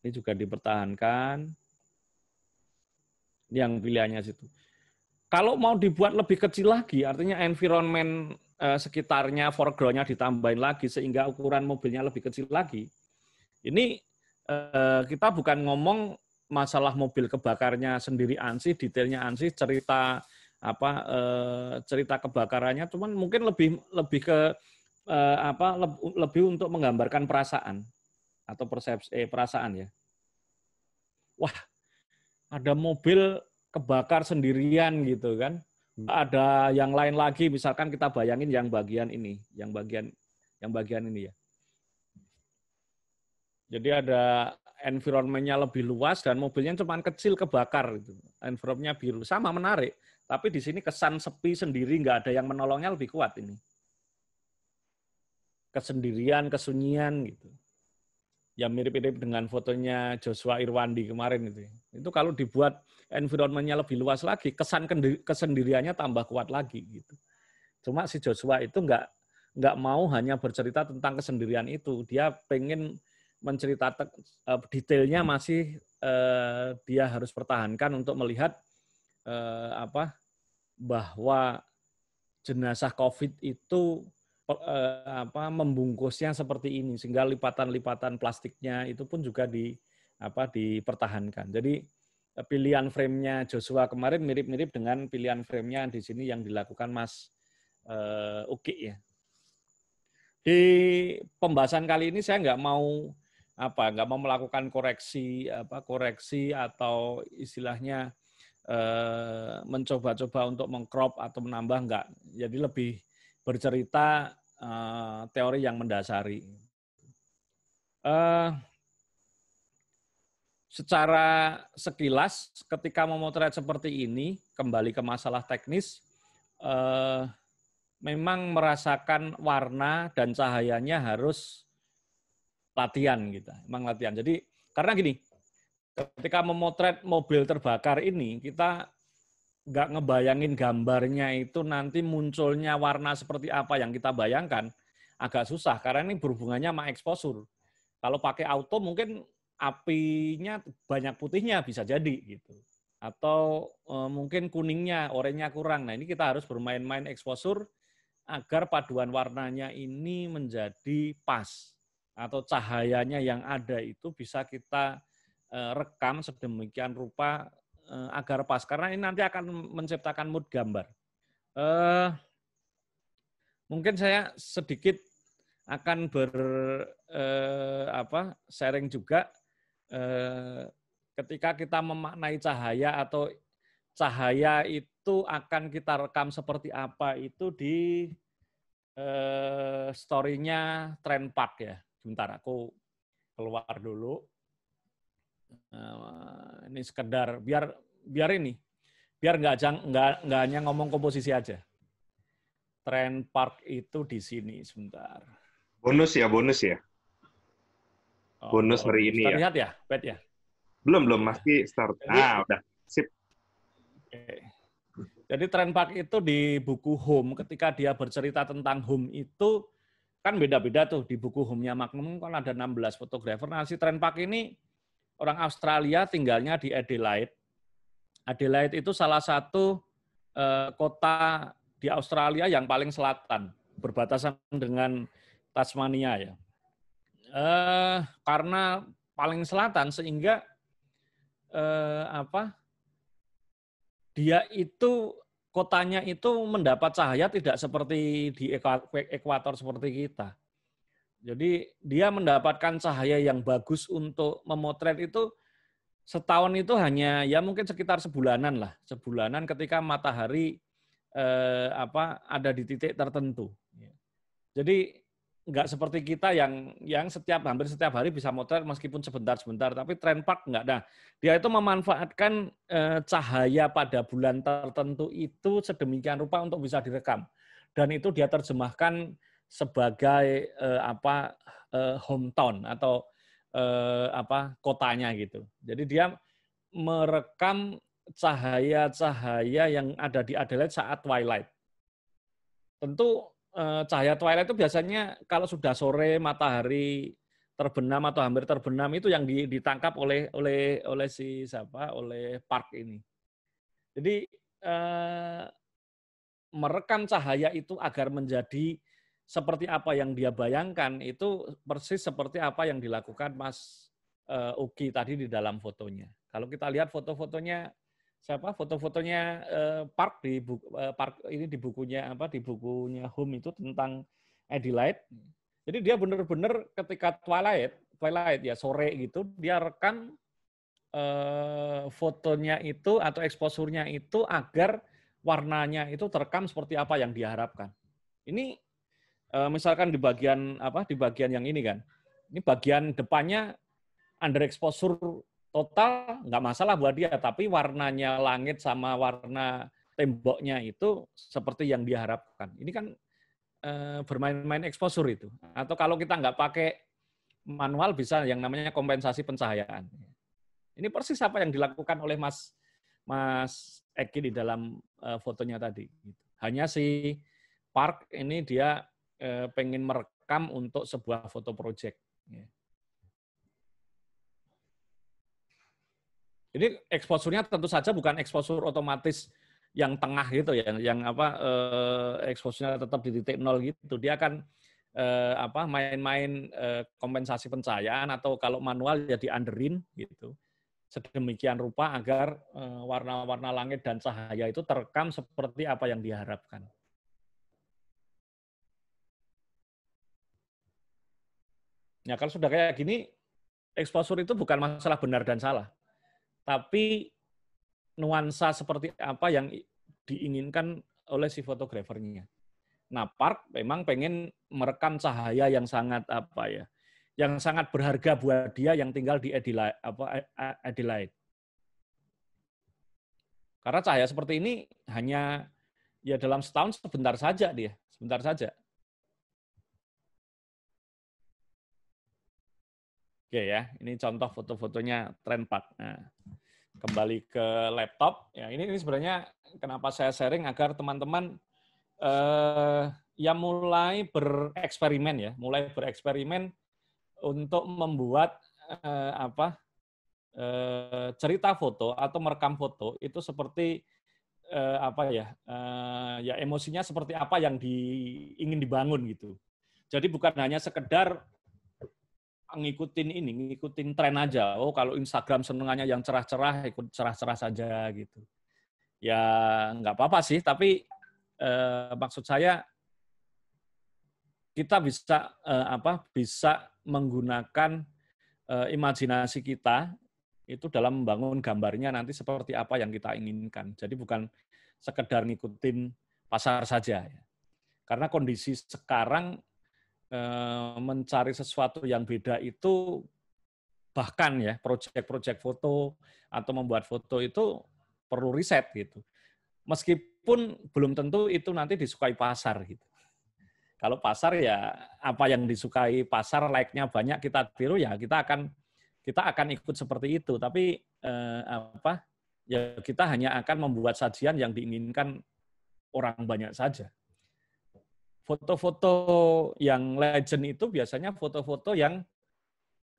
Ini juga dipertahankan. Ini yang pilihannya situ. Kalau mau dibuat lebih kecil lagi, artinya environment eh, sekitarnya, foregroundnya ditambahin lagi sehingga ukuran mobilnya lebih kecil lagi, ini eh, kita bukan ngomong masalah mobil kebakarnya sendiri ansih, detailnya ansih, cerita apa eh, cerita kebakarannya, cuman mungkin lebih lebih ke eh, apa lebih untuk menggambarkan perasaan atau persepsi eh, perasaan ya. Wah, ada mobil kebakar sendirian gitu kan. Hmm. Ada yang lain lagi, misalkan kita bayangin yang bagian ini, yang bagian yang bagian ini ya. Jadi ada environment-nya lebih luas dan mobilnya cuma kecil kebakar gitu. nya biru, sama menarik. Tapi di sini kesan sepi sendiri, nggak ada yang menolongnya lebih kuat ini. Kesendirian, kesunyian gitu. Ya mirip-mirip dengan fotonya Joshua Irwandi kemarin itu. Itu kalau dibuat environment-nya lebih luas lagi, kesan kesendiriannya tambah kuat lagi gitu. Cuma si Joshua itu nggak nggak mau hanya bercerita tentang kesendirian itu. Dia pengen menceritakan uh, detailnya masih uh, dia harus pertahankan untuk melihat uh, apa bahwa jenazah COVID itu uh, apa membungkusnya seperti ini sehingga lipatan-lipatan plastiknya itu pun juga di apa dipertahankan. Jadi pilihan framenya Joshua kemarin mirip-mirip dengan pilihan framenya di sini yang dilakukan Mas uh, Uki ya. Di pembahasan kali ini saya nggak mau apa nggak mau melakukan koreksi apa koreksi atau istilahnya eh, mencoba-coba untuk mengcrop atau menambah nggak jadi lebih bercerita eh, teori yang mendasari eh, secara sekilas ketika memotret seperti ini kembali ke masalah teknis memang merasakan warna dan cahayanya harus latihan kita, emang latihan. Jadi karena gini, ketika memotret mobil terbakar ini kita nggak ngebayangin gambarnya itu nanti munculnya warna seperti apa yang kita bayangkan agak susah karena ini berhubungannya sama eksposur. Kalau pakai auto mungkin apinya banyak putihnya bisa jadi gitu. Atau e, mungkin kuningnya, oranye kurang. Nah, ini kita harus bermain-main eksposur agar paduan warnanya ini menjadi pas atau cahayanya yang ada itu bisa kita eh, rekam sedemikian rupa eh, agar pas karena ini nanti akan menciptakan mood gambar. Eh, mungkin saya sedikit akan ber apa sharing juga ketika kita memaknai cahaya atau cahaya itu akan kita rekam seperti apa itu di eh, story-nya ya sebentar aku keluar dulu. Uh, ini sekedar biar biar ini biar nggak jang nggak nggak hanya ngomong komposisi aja. Trend Park itu di sini sebentar. Bonus ya, bonus ya. Oh, bonus hari ini ya. Lihat ya, Pet ya. Belum belum masih start. Jadi, ah udah sip. Okay. Jadi Trend Park itu di buku Home ketika dia bercerita tentang home itu kan beda-beda tuh di buku home-nya Magnum kan ada 16 fotografer. Nah, si pak ini orang Australia tinggalnya di Adelaide. Adelaide itu salah satu eh, kota di Australia yang paling selatan, berbatasan dengan Tasmania ya. Eh, karena paling selatan sehingga eh, apa? Dia itu kotanya itu mendapat cahaya tidak seperti di ekuator seperti kita. Jadi dia mendapatkan cahaya yang bagus untuk memotret itu setahun itu hanya ya mungkin sekitar sebulanan lah, sebulanan ketika matahari eh, apa ada di titik tertentu. Jadi nggak seperti kita yang yang setiap hampir setiap hari bisa motret meskipun sebentar-sebentar tapi trend park nggak nah dia itu memanfaatkan eh, cahaya pada bulan tertentu itu sedemikian rupa untuk bisa direkam dan itu dia terjemahkan sebagai eh, apa eh, hometown atau eh, apa kotanya gitu jadi dia merekam cahaya-cahaya yang ada di Adelaide saat twilight tentu Eh, cahaya twilight itu biasanya kalau sudah sore matahari terbenam atau hampir terbenam itu yang ditangkap oleh oleh oleh si siapa oleh park ini. Jadi eh, merekam cahaya itu agar menjadi seperti apa yang dia bayangkan itu persis seperti apa yang dilakukan Mas eh, Uki tadi di dalam fotonya. Kalau kita lihat foto-fotonya siapa foto-fotonya eh, Park di buku, eh, Park ini di bukunya apa di bukunya Home itu tentang Adelaide. Jadi dia benar-benar ketika twilight, twilight ya sore gitu, dia rekam eh, fotonya itu atau eksposurnya itu agar warnanya itu terekam seperti apa yang diharapkan. Ini eh, misalkan di bagian apa di bagian yang ini kan, ini bagian depannya under exposure total nggak masalah buat dia, tapi warnanya langit sama warna temboknya itu seperti yang diharapkan. Ini kan e, bermain-main exposure itu. Atau kalau kita nggak pakai manual bisa yang namanya kompensasi pencahayaan. Ini persis apa yang dilakukan oleh Mas Mas Eki di dalam e, fotonya tadi. Hanya si Park ini dia e, pengen merekam untuk sebuah foto project. Ini eksposurnya tentu saja bukan eksposur otomatis yang tengah gitu ya, yang apa eh, eksposurnya tetap di titik nol gitu. Dia akan eh, apa main-main eh, kompensasi pencahayaan atau kalau manual ya underin gitu. Sedemikian rupa agar warna-warna langit dan cahaya itu terekam seperti apa yang diharapkan. Ya kalau sudah kayak gini, eksposur itu bukan masalah benar dan salah tapi nuansa seperti apa yang diinginkan oleh si fotografernya. Nah, Park memang pengen merekam cahaya yang sangat apa ya, yang sangat berharga buat dia yang tinggal di Adelaide. Apa, Adelaide. Karena cahaya seperti ini hanya ya dalam setahun sebentar saja dia, sebentar saja. Oke ya, ini contoh foto-fotonya tren Park. Nah, kembali ke laptop. Ya, ini ini sebenarnya kenapa saya sharing agar teman-teman eh, yang mulai bereksperimen ya, mulai bereksperimen untuk membuat eh, apa eh, cerita foto atau merekam foto itu seperti eh, apa ya, eh, ya emosinya seperti apa yang di, ingin dibangun gitu. Jadi bukan hanya sekedar ngikutin ini, ngikutin tren aja. Oh, kalau Instagram senengannya yang cerah-cerah, ikut cerah-cerah saja gitu. Ya nggak apa-apa sih, tapi eh, maksud saya kita bisa eh, apa? Bisa menggunakan eh, imajinasi kita itu dalam membangun gambarnya nanti seperti apa yang kita inginkan. Jadi bukan sekedar ngikutin pasar saja. ya Karena kondisi sekarang Eh, mencari sesuatu yang beda itu bahkan ya proyek-proyek foto atau membuat foto itu perlu riset gitu. Meskipun belum tentu itu nanti disukai pasar gitu. Kalau pasar ya apa yang disukai pasar like-nya banyak kita tiru ya kita akan kita akan ikut seperti itu tapi eh, apa ya kita hanya akan membuat sajian yang diinginkan orang banyak saja foto-foto yang legend itu biasanya foto-foto yang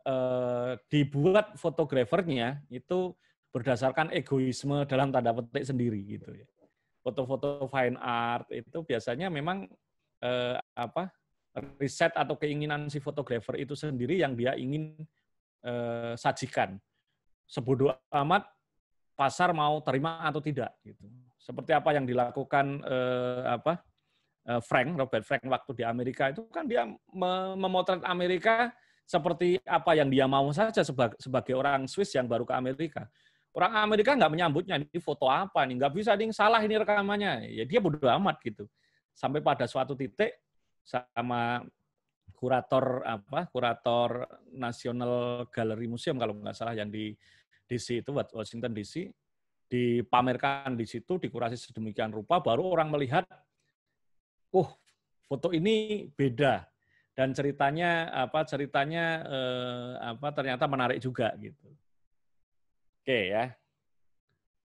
eh, dibuat fotografernya itu berdasarkan egoisme dalam tanda petik sendiri gitu ya. Foto-foto fine art itu biasanya memang eh, apa riset atau keinginan si fotografer itu sendiri yang dia ingin eh, sajikan. Sebodoh amat pasar mau terima atau tidak gitu. Seperti apa yang dilakukan eh, apa Eh, Frank, Robert Frank waktu di Amerika itu kan dia memotret Amerika seperti apa yang dia mau saja sebagai, orang Swiss yang baru ke Amerika. Orang Amerika nggak menyambutnya, ini foto apa nih, nggak bisa, ini salah ini rekamannya. Ya dia bodoh amat gitu. Sampai pada suatu titik sama kurator apa kurator National Gallery Museum kalau nggak salah yang di DC itu Washington DC dipamerkan di situ dikurasi sedemikian rupa baru orang melihat oh foto ini beda dan ceritanya apa ceritanya eh, apa ternyata menarik juga gitu. Oke ya.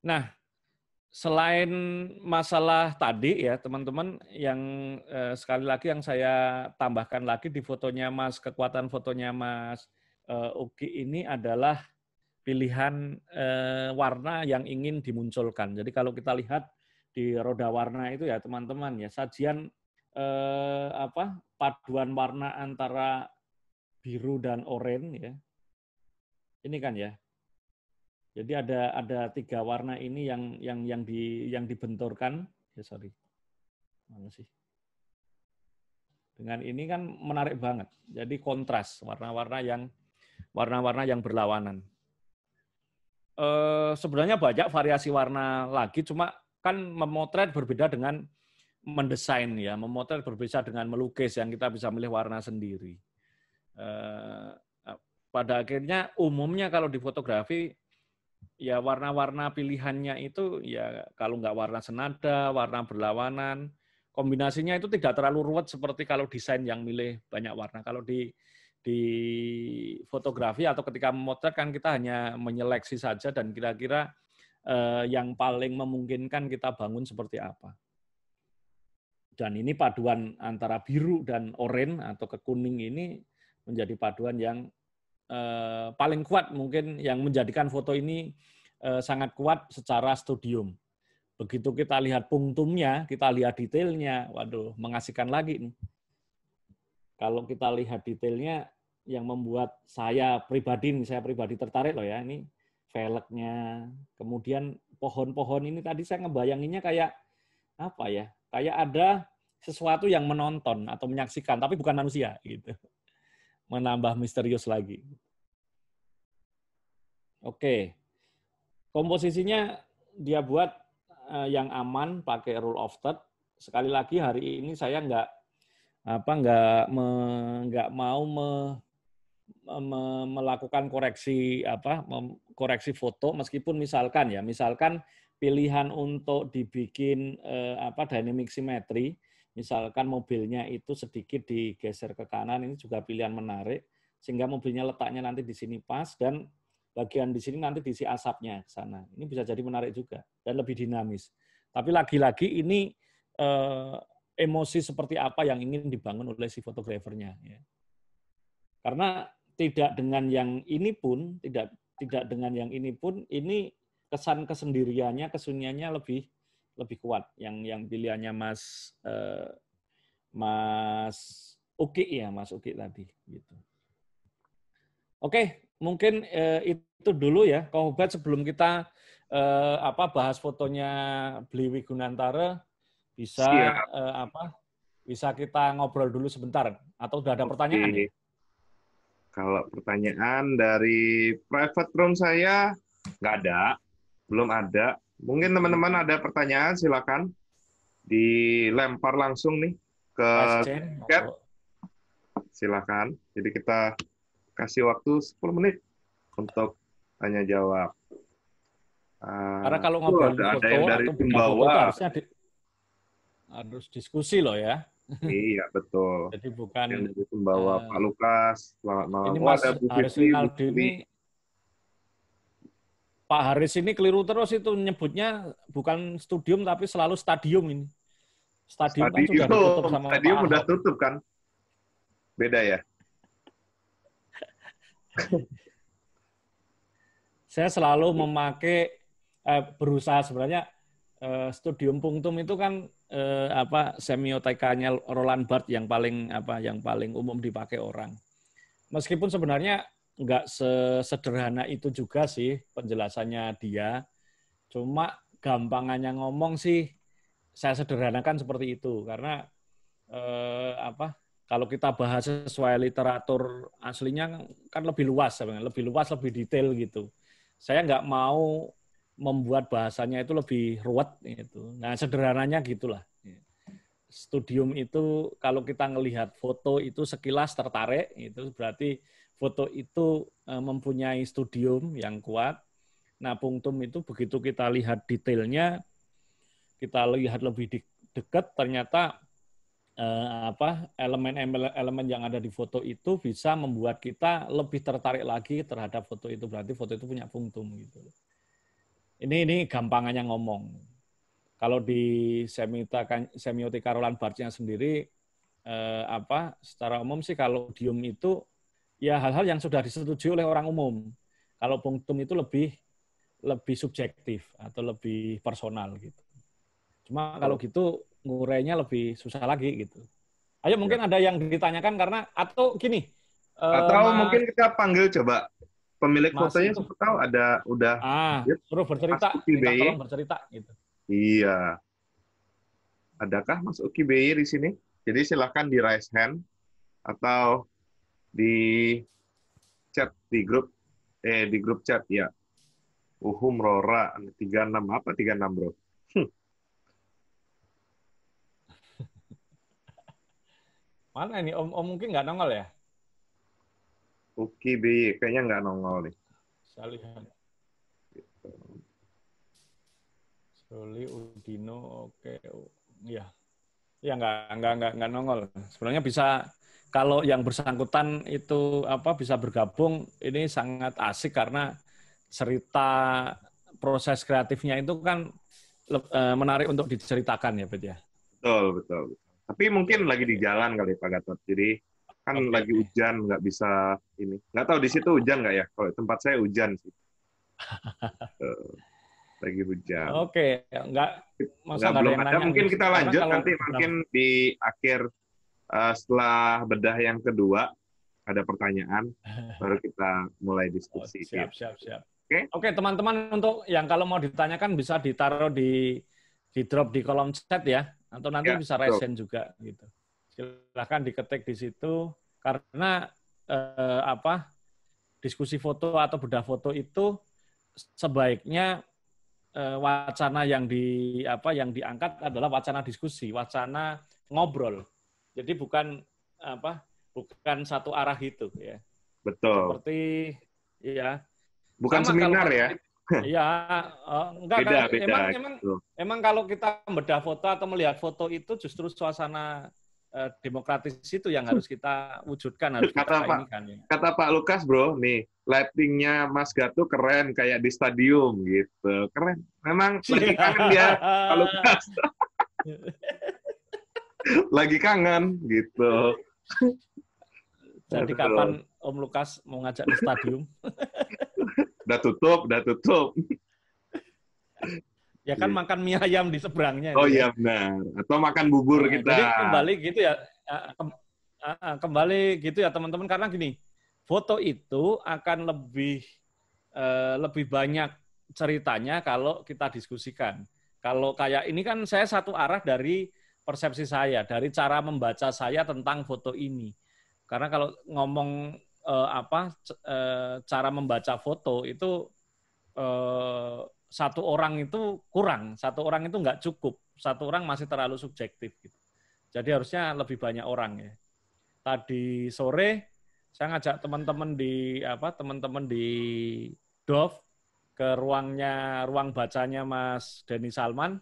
Nah, selain masalah tadi ya teman-teman yang eh, sekali lagi yang saya tambahkan lagi di fotonya Mas kekuatan fotonya Mas eh, Uki ini adalah pilihan eh, warna yang ingin dimunculkan. Jadi kalau kita lihat di roda warna itu ya teman-teman ya sajian eh, apa paduan warna antara biru dan oranye ya ini kan ya jadi ada ada tiga warna ini yang yang yang di yang dibenturkan ya sorry mana sih dengan ini kan menarik banget jadi kontras warna-warna yang warna-warna yang berlawanan Uh, sebenarnya banyak variasi warna lagi cuma kan memotret berbeda dengan mendesain ya, memotret berbeda dengan melukis yang kita bisa milih warna sendiri. Eh, pada akhirnya umumnya kalau di fotografi ya warna-warna pilihannya itu ya kalau nggak warna senada, warna berlawanan, kombinasinya itu tidak terlalu ruwet seperti kalau desain yang milih banyak warna. Kalau di di fotografi atau ketika memotret kan kita hanya menyeleksi saja dan kira-kira Eh, yang paling memungkinkan kita bangun seperti apa. Dan ini paduan antara biru dan oranye atau kekuning ini menjadi paduan yang eh, paling kuat mungkin yang menjadikan foto ini eh, sangat kuat secara studium. Begitu kita lihat punktumnya, kita lihat detailnya, waduh mengasihkan lagi nih. Kalau kita lihat detailnya, yang membuat saya pribadi, saya pribadi tertarik loh ya, ini velgnya, kemudian pohon-pohon ini tadi saya ngebayanginnya kayak apa ya? Kayak ada sesuatu yang menonton atau menyaksikan, tapi bukan manusia gitu. Menambah misterius lagi. Oke. Komposisinya dia buat eh, yang aman pakai rule of third. Sekali lagi hari ini saya nggak apa nggak me, nggak mau me, me, melakukan koreksi apa koreksi foto meskipun misalkan ya misalkan pilihan untuk dibikin eh, apa dynamic symmetry misalkan mobilnya itu sedikit digeser ke kanan ini juga pilihan menarik sehingga mobilnya letaknya nanti di sini pas dan bagian di sini nanti diisi asapnya ke sana. Ini bisa jadi menarik juga dan lebih dinamis. Tapi lagi-lagi ini eh, emosi seperti apa yang ingin dibangun oleh si fotografernya. Ya. Karena tidak dengan yang ini pun tidak tidak dengan yang ini pun ini kesan kesendiriannya kesunyiannya lebih lebih kuat yang yang pilihannya Mas eh, Mas Uki ya Mas Uki tadi gitu. Oke, mungkin eh, itu dulu ya Kohobat sebelum kita eh, apa bahas fotonya Bliwi Gunantara bisa eh, apa bisa kita ngobrol dulu sebentar atau sudah ada Oke. pertanyaan nih? Kalau pertanyaan dari private room saya nggak ada, belum ada. Mungkin teman-teman ada pertanyaan silakan dilempar langsung nih ke chat. Silakan. Jadi kita kasih waktu 10 menit untuk tanya jawab. Ah, Karena kalau ngobrol ada, ada yang dari tim bawah, foto harusnya harus diskusi loh ya. Iya betul. Jadi bukan yang uh, Pak Lukas. Selamat malam. Ini oh, Mas oh, ada Haris Rinaldi ini Pak Haris ini keliru terus itu nyebutnya bukan studium tapi selalu stadium ini. Stadium, stadium kan sudah tutup sama Stadium Pak udah tutup kan? Beda ya. Saya selalu memakai eh, berusaha sebenarnya eh, studium pungtum itu kan eh, apa semiotikanya Roland Barthes yang paling apa yang paling umum dipakai orang. Meskipun sebenarnya nggak sesederhana itu juga sih penjelasannya dia. Cuma gampangannya ngomong sih saya sederhanakan seperti itu karena eh, apa kalau kita bahas sesuai literatur aslinya kan lebih luas lebih luas lebih detail gitu saya nggak mau membuat bahasanya itu lebih ruwet itu. Nah, sederhananya gitulah. Iya. Studium itu kalau kita ngelihat foto itu sekilas tertarik itu berarti foto itu e, mempunyai studium yang kuat. Nah, pungtum itu begitu kita lihat detailnya kita lihat lebih dekat ternyata eh, apa elemen-elemen yang ada di foto itu bisa membuat kita lebih tertarik lagi terhadap foto itu berarti foto itu punya pungtum gitu. Ini ini gampangannya ngomong. Kalau di semiotika semiotika Roland Barthesnya sendiri eh, apa secara umum sih kalau dium itu ya hal-hal yang sudah disetujui oleh orang umum. Kalau punctum itu lebih lebih subjektif atau lebih personal gitu. Cuma kalau gitu ngurainya lebih susah lagi gitu. Ayo mungkin ya. ada yang ditanyakan karena atau gini. Eh, atau uh, mungkin kita panggil coba pemilik fotonya siapa tahu ada udah ah, ya, suruh bercerita, minta tolong bercerita gitu. Iya. Adakah Mas Uki di sini? Jadi silahkan di raise hand atau di chat di grup eh di grup chat ya. Uhum Rora 36 apa 36 bro? Hm. Mana ini Om Om mungkin nggak nongol ya? Uki bi kayaknya nggak nongol nih. Salihan. Soli Udino oke okay. ya. Ya nggak nggak nggak nggak nongol. Sebenarnya bisa kalau yang bersangkutan itu apa bisa bergabung ini sangat asik karena cerita proses kreatifnya itu kan eh, menarik untuk diceritakan ya, Bet ya. Betul, betul. Tapi mungkin lagi di jalan kali Pak Gatot. Jadi kan okay. lagi hujan nggak bisa ini nggak tahu di situ hujan nggak ya kalau tempat saya hujan sih eh, lagi hujan oke okay. nggak nggak belum ada mungkin kita lanjut kalau, nanti mungkin di akhir uh, setelah bedah yang kedua ada pertanyaan baru kita mulai diskusi oh, siap ya. siap siap oke okay? oke okay, teman-teman untuk yang kalau mau ditanyakan bisa ditaruh di di drop di kolom chat ya atau nanti ya, bisa resen juga gitu silahkan diketik di situ karena eh, apa diskusi foto atau bedah foto itu sebaiknya eh, wacana yang di apa yang diangkat adalah wacana diskusi, wacana ngobrol. Jadi bukan apa bukan satu arah itu ya. Betul. Seperti ya. Bukan Sama seminar kalau, ya. Iya, eh, enggak beda, kan, beda, emang gitu. emang emang kalau kita bedah foto atau melihat foto itu justru suasana Eh, demokratis itu yang harus kita wujudkan harus kata kita Pak, kan, ya. kata Pak Lukas bro nih lightingnya Mas Gatu keren kayak di stadium gitu keren memang lagi iya. kangen dia Pak Lukas lagi kangen gitu jadi kapan Om Lukas mau ngajak di stadium udah tutup udah tutup Ya kan iya. makan mie ayam di seberangnya. Oh gitu iya gitu. benar. Atau makan bubur nah, kita. Jadi kembali gitu ya, eh, eh, eh, kembali gitu ya teman-teman karena gini, foto itu akan lebih lebih banyak ceritanya kalau kita diskusikan. Kalau kayak ini kan saya satu arah dari persepsi saya, dari cara membaca saya tentang foto ini. Karena kalau ngomong apa cara membaca foto itu satu orang itu kurang, satu orang itu nggak cukup, satu orang masih terlalu subjektif. Gitu. Jadi harusnya lebih banyak orang ya. Tadi sore saya ngajak teman-teman di apa teman-teman di Dov ke ruangnya ruang bacanya Mas Denny Salman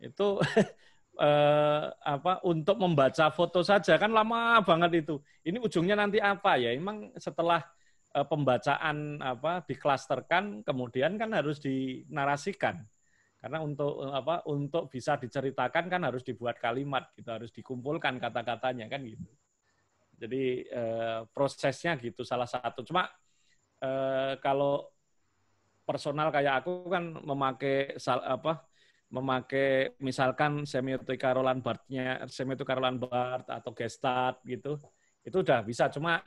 itu eh, apa untuk membaca foto saja kan lama banget itu. Ini ujungnya nanti apa ya? Emang setelah Eh, pembacaan apa diklasterkan kemudian kan harus dinarasikan karena untuk eh, apa untuk bisa diceritakan kan harus dibuat kalimat gitu harus dikumpulkan kata-katanya kan gitu jadi e, prosesnya gitu salah satu cuma e, kalau personal kayak aku kan memakai sal, apa memakai misalkan semiotika Roland Barthes-nya semiotika Roland Barthes atau Gestalt gitu itu udah bisa cuma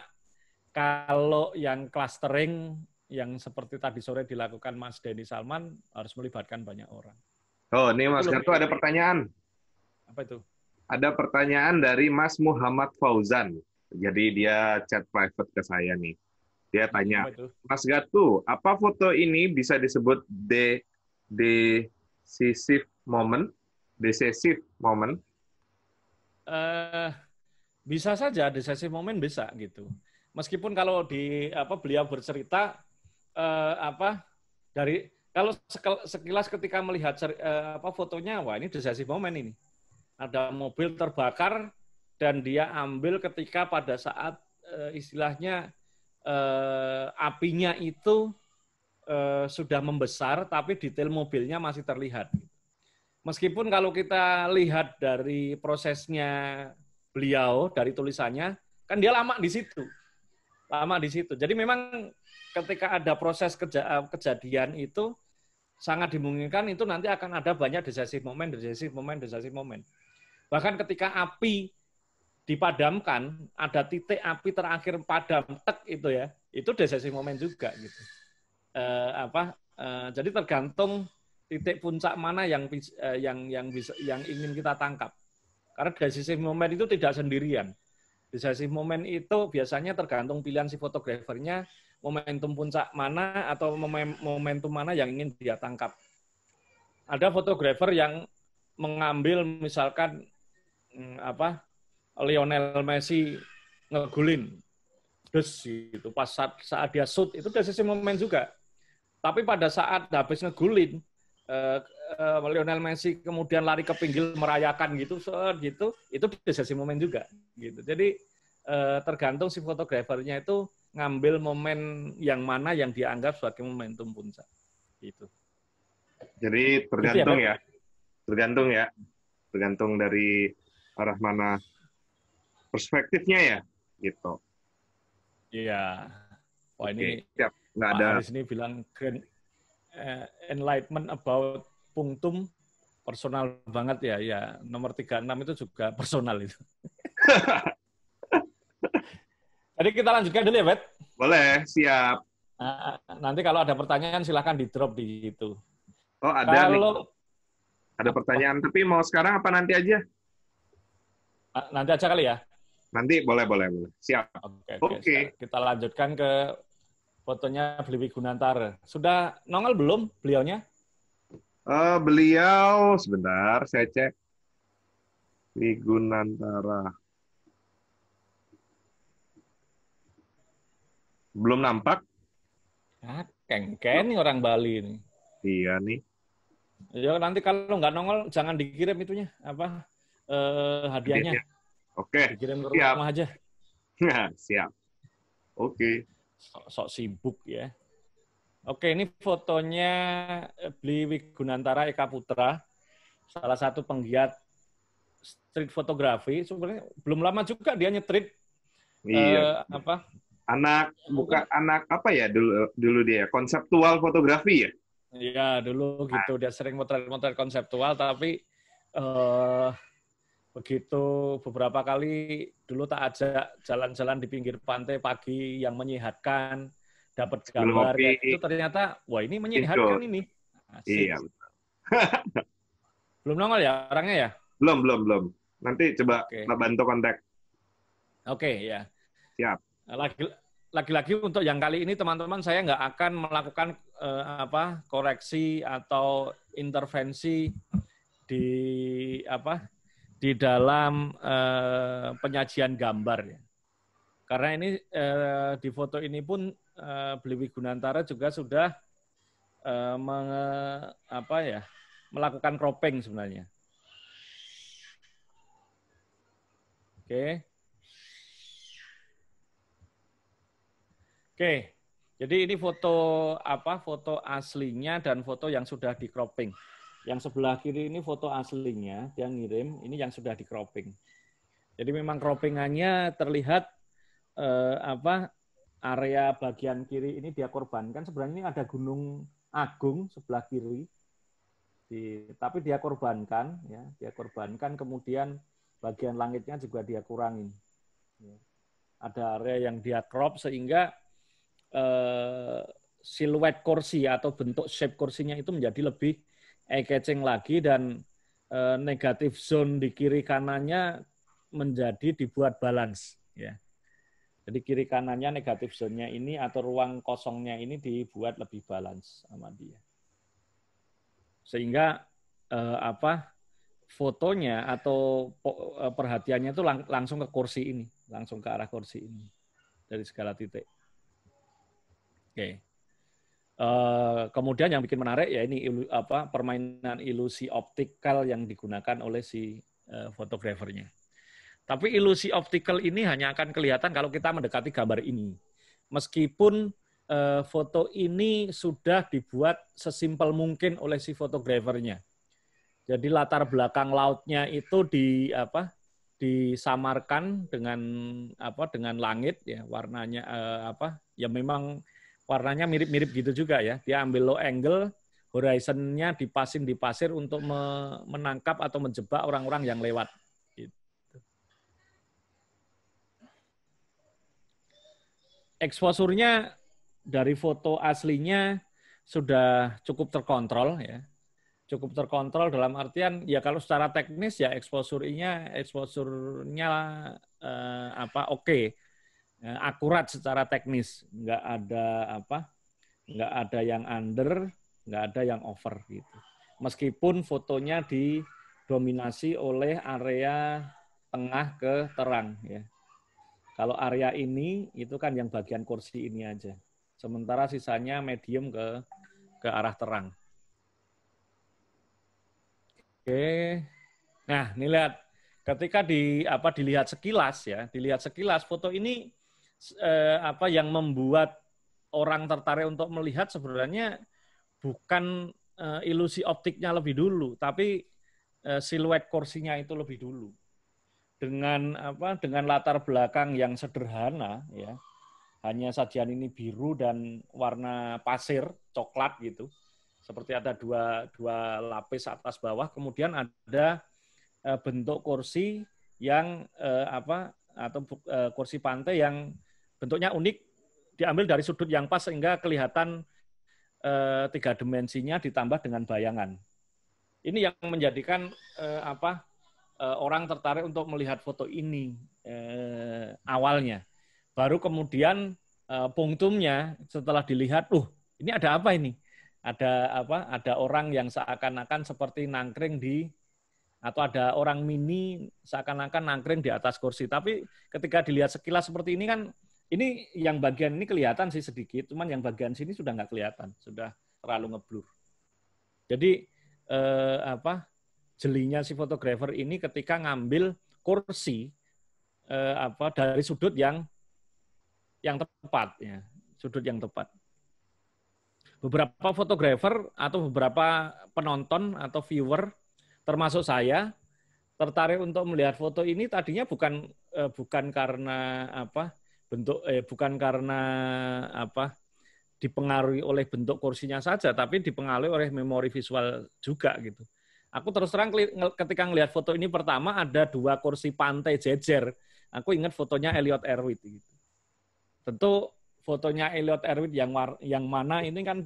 kalau yang clustering yang seperti tadi sore dilakukan Mas Denny Salman harus melibatkan banyak orang. Oh, ini Mas Kartu ada pertanyaan. Apa itu? Ada pertanyaan dari Mas Muhammad Fauzan. Jadi dia chat private ke saya nih. Dia hmm, tanya, Mas Gatu, apa foto ini bisa disebut de decisive moment? Decisive moment? Uh, bisa saja, decisive moment bisa gitu meskipun kalau di apa beliau bercerita eh, apa dari kalau sekilas ketika melihat eh, apa fotonya wah ini desasi momen ini ada mobil terbakar dan dia ambil ketika pada saat eh, istilahnya eh, apinya itu eh, sudah membesar tapi detail mobilnya masih terlihat meskipun kalau kita lihat dari prosesnya beliau dari tulisannya kan dia lama di situ lama di situ. Jadi memang ketika ada proses keja eh, kejadian itu sangat dimungkinkan itu nanti akan ada banyak decisive moment, decisive moment, decisive moment. Bahkan ketika api dipadamkan, ada titik api terakhir padam, tek itu ya, itu decisive moment juga gitu. Eh, apa? Eh, jadi tergantung titik puncak mana yang eh, yang yang bisa yang ingin kita tangkap. Karena decisive moment itu tidak sendirian decisive moment itu biasanya tergantung pilihan si fotografernya momentum puncak mana atau momentum mana yang ingin dia tangkap. Ada fotografer yang mengambil misalkan hmm, apa Lionel Messi ngegulin des itu pas saat, saat dia shoot itu udah sesi momen juga tapi pada saat habis ngegulin eh, uh, Lionel Messi kemudian lari ke pinggir merayakan gitu, soal gitu, itu di sesi momen juga gitu. Jadi uh, tergantung si fotografernya itu ngambil momen yang mana yang dianggap sebagai momentum puncak. Gitu. Jadi gitu ya, tergantung ya, tergantung ya, tergantung dari arah mana perspektifnya ya, gitu. Iya. Wah ini, ini Siap. Nggak Pak ada. ini bilang grand, eh, enlightenment about punktum personal banget ya ya nomor 36 itu juga personal itu. Jadi kita lanjutkan dulu ya, Bet. Boleh, siap. Nah, nanti kalau ada pertanyaan silahkan di drop di situ. Oh, ada kalau... nih. Ada pertanyaan, tapi mau sekarang apa nanti aja? Ah, nanti aja kali ya. Nanti boleh, boleh, boleh. Siap. Oke. Okay, okay. okay. Kita lanjutkan ke fotonya Bliwi Gunantar. Sudah nongol belum beliaunya? Uh, beliau sebentar saya cek di Gunantara. Belum nampak? Ah, kengken nih orang Bali ini. Iya nih. Ya nanti kalau nggak nongol jangan dikirim itunya apa uh, hadiahnya. Oke. Okay. Dikirim ke rumah aja. Nah, siap. Oke. Okay. Sok, sok sibuk ya. Oke, ini fotonya eh, Bli Wigunantara Eka Putra, salah satu penggiat street fotografi. Sebenarnya belum lama juga dia nyetrit iya. uh, apa? Anak buka anak apa ya dulu dulu dia konseptual fotografi ya? Iya, dulu gitu ah. dia sering motret-motret konseptual tapi uh, begitu beberapa kali dulu tak ajak jalan-jalan di pinggir pantai pagi yang menyehatkan dapat gambar ya itu ternyata wah ini menyehatkan ini. Asik. Iya. belum nongol ya orangnya ya? Belum, belum, belum. Nanti coba okay. bantu kontak. Oke, okay, ya. Siap. Lagi lagi untuk yang kali ini teman-teman saya nggak akan melakukan eh, apa koreksi atau intervensi di apa di dalam eh, penyajian gambar ya. Karena ini eh, di foto ini pun eh, Beliwi Gunantara juga sudah eh, menge, apa ya melakukan cropping sebenarnya. Oke. Oke. Jadi ini foto apa? Foto aslinya dan foto yang sudah di cropping. Yang sebelah kiri ini foto aslinya, yang ngirim, ini yang sudah di cropping. Jadi memang croppingannya terlihat eh, apa area bagian kiri ini dia korbankan. Sebenarnya ini ada Gunung Agung sebelah kiri. Di, tapi dia korbankan ya, dia korbankan kemudian bagian langitnya juga dia kurangin. Ya. Ada area yang dia crop sehingga eh, siluet kursi atau bentuk shape kursinya itu menjadi lebih eye-catching lagi dan eh, negatif zone di kiri kanannya menjadi dibuat balance ya. Jadi kiri kanannya negatif zone-nya ini atau ruang kosongnya ini dibuat lebih balance sama dia. Sehingga eh, apa fotonya atau eh, perhatiannya itu lang langsung ke kursi ini, langsung ke arah kursi ini dari segala titik. Oke. Okay. Uh, eh, kemudian yang bikin menarik ya ini ilu, apa permainan ilusi optikal yang digunakan oleh si uh, fotografernya. Tapi ilusi optical ini hanya akan kelihatan kalau kita mendekati gambar ini. Meskipun eh, foto ini sudah dibuat sesimpel mungkin oleh si fotografernya. Jadi latar belakang lautnya itu di apa? disamarkan dengan apa dengan langit ya warnanya eh, apa ya memang warnanya mirip-mirip gitu juga ya dia ambil low angle horizonnya dipasin di pasir untuk menangkap atau menjebak orang-orang yang lewat eksposurnya dari foto aslinya sudah cukup terkontrol ya. Cukup terkontrol dalam artian ya kalau secara teknis ya eksposurnya eksposurnya eh, apa oke. Okay. Eh, akurat secara teknis, nggak ada apa? nggak ada yang under, nggak ada yang over gitu. Meskipun fotonya didominasi oleh area tengah ke terang ya. Kalau area ini itu kan yang bagian kursi ini aja. Sementara sisanya medium ke ke arah terang. Oke. Nah, ini lihat ketika di apa dilihat sekilas ya, dilihat sekilas foto ini eh, apa yang membuat orang tertarik untuk melihat sebenarnya bukan eh, ilusi optiknya lebih dulu, tapi eh, siluet kursinya itu lebih dulu dengan apa dengan latar belakang yang sederhana ya hanya sajian ini biru dan warna pasir coklat gitu seperti ada dua dua lapis atas bawah kemudian ada e, bentuk kursi yang e, apa atau e, kursi pantai yang bentuknya unik diambil dari sudut yang pas sehingga kelihatan tiga dimensinya ditambah dengan bayangan ini yang menjadikan apa Eh, orang tertarik untuk melihat foto ini uh, awalnya. Baru kemudian uh, eh, punktumnya setelah dilihat, uh ini ada apa ini?" Ada apa? Ada orang yang seakan-akan seperti nangkring di atau ada orang mini seakan-akan nangkring di atas kursi. Tapi ketika dilihat sekilas seperti ini kan ini yang bagian ini kelihatan sih sedikit, cuman yang bagian sini sudah nggak kelihatan, sudah terlalu ngeblur. Jadi eh, apa jelinya si fotografer ini ketika ngambil kursi eh, apa dari sudut yang yang tepat ya, sudut yang tepat. Beberapa fotografer atau beberapa penonton atau viewer termasuk saya tertarik untuk melihat foto ini tadinya bukan eh, bukan karena apa bentuk eh, bukan karena apa dipengaruhi oleh bentuk kursinya saja tapi dipengaruhi oleh memori visual juga gitu Aku terus terang ketika ngelihat foto ini pertama ada dua kursi pantai jejer. Aku ingat fotonya Elliot Erwitt. Gitu. Tentu fotonya Elliot Erwitt yang war, yang mana ini kan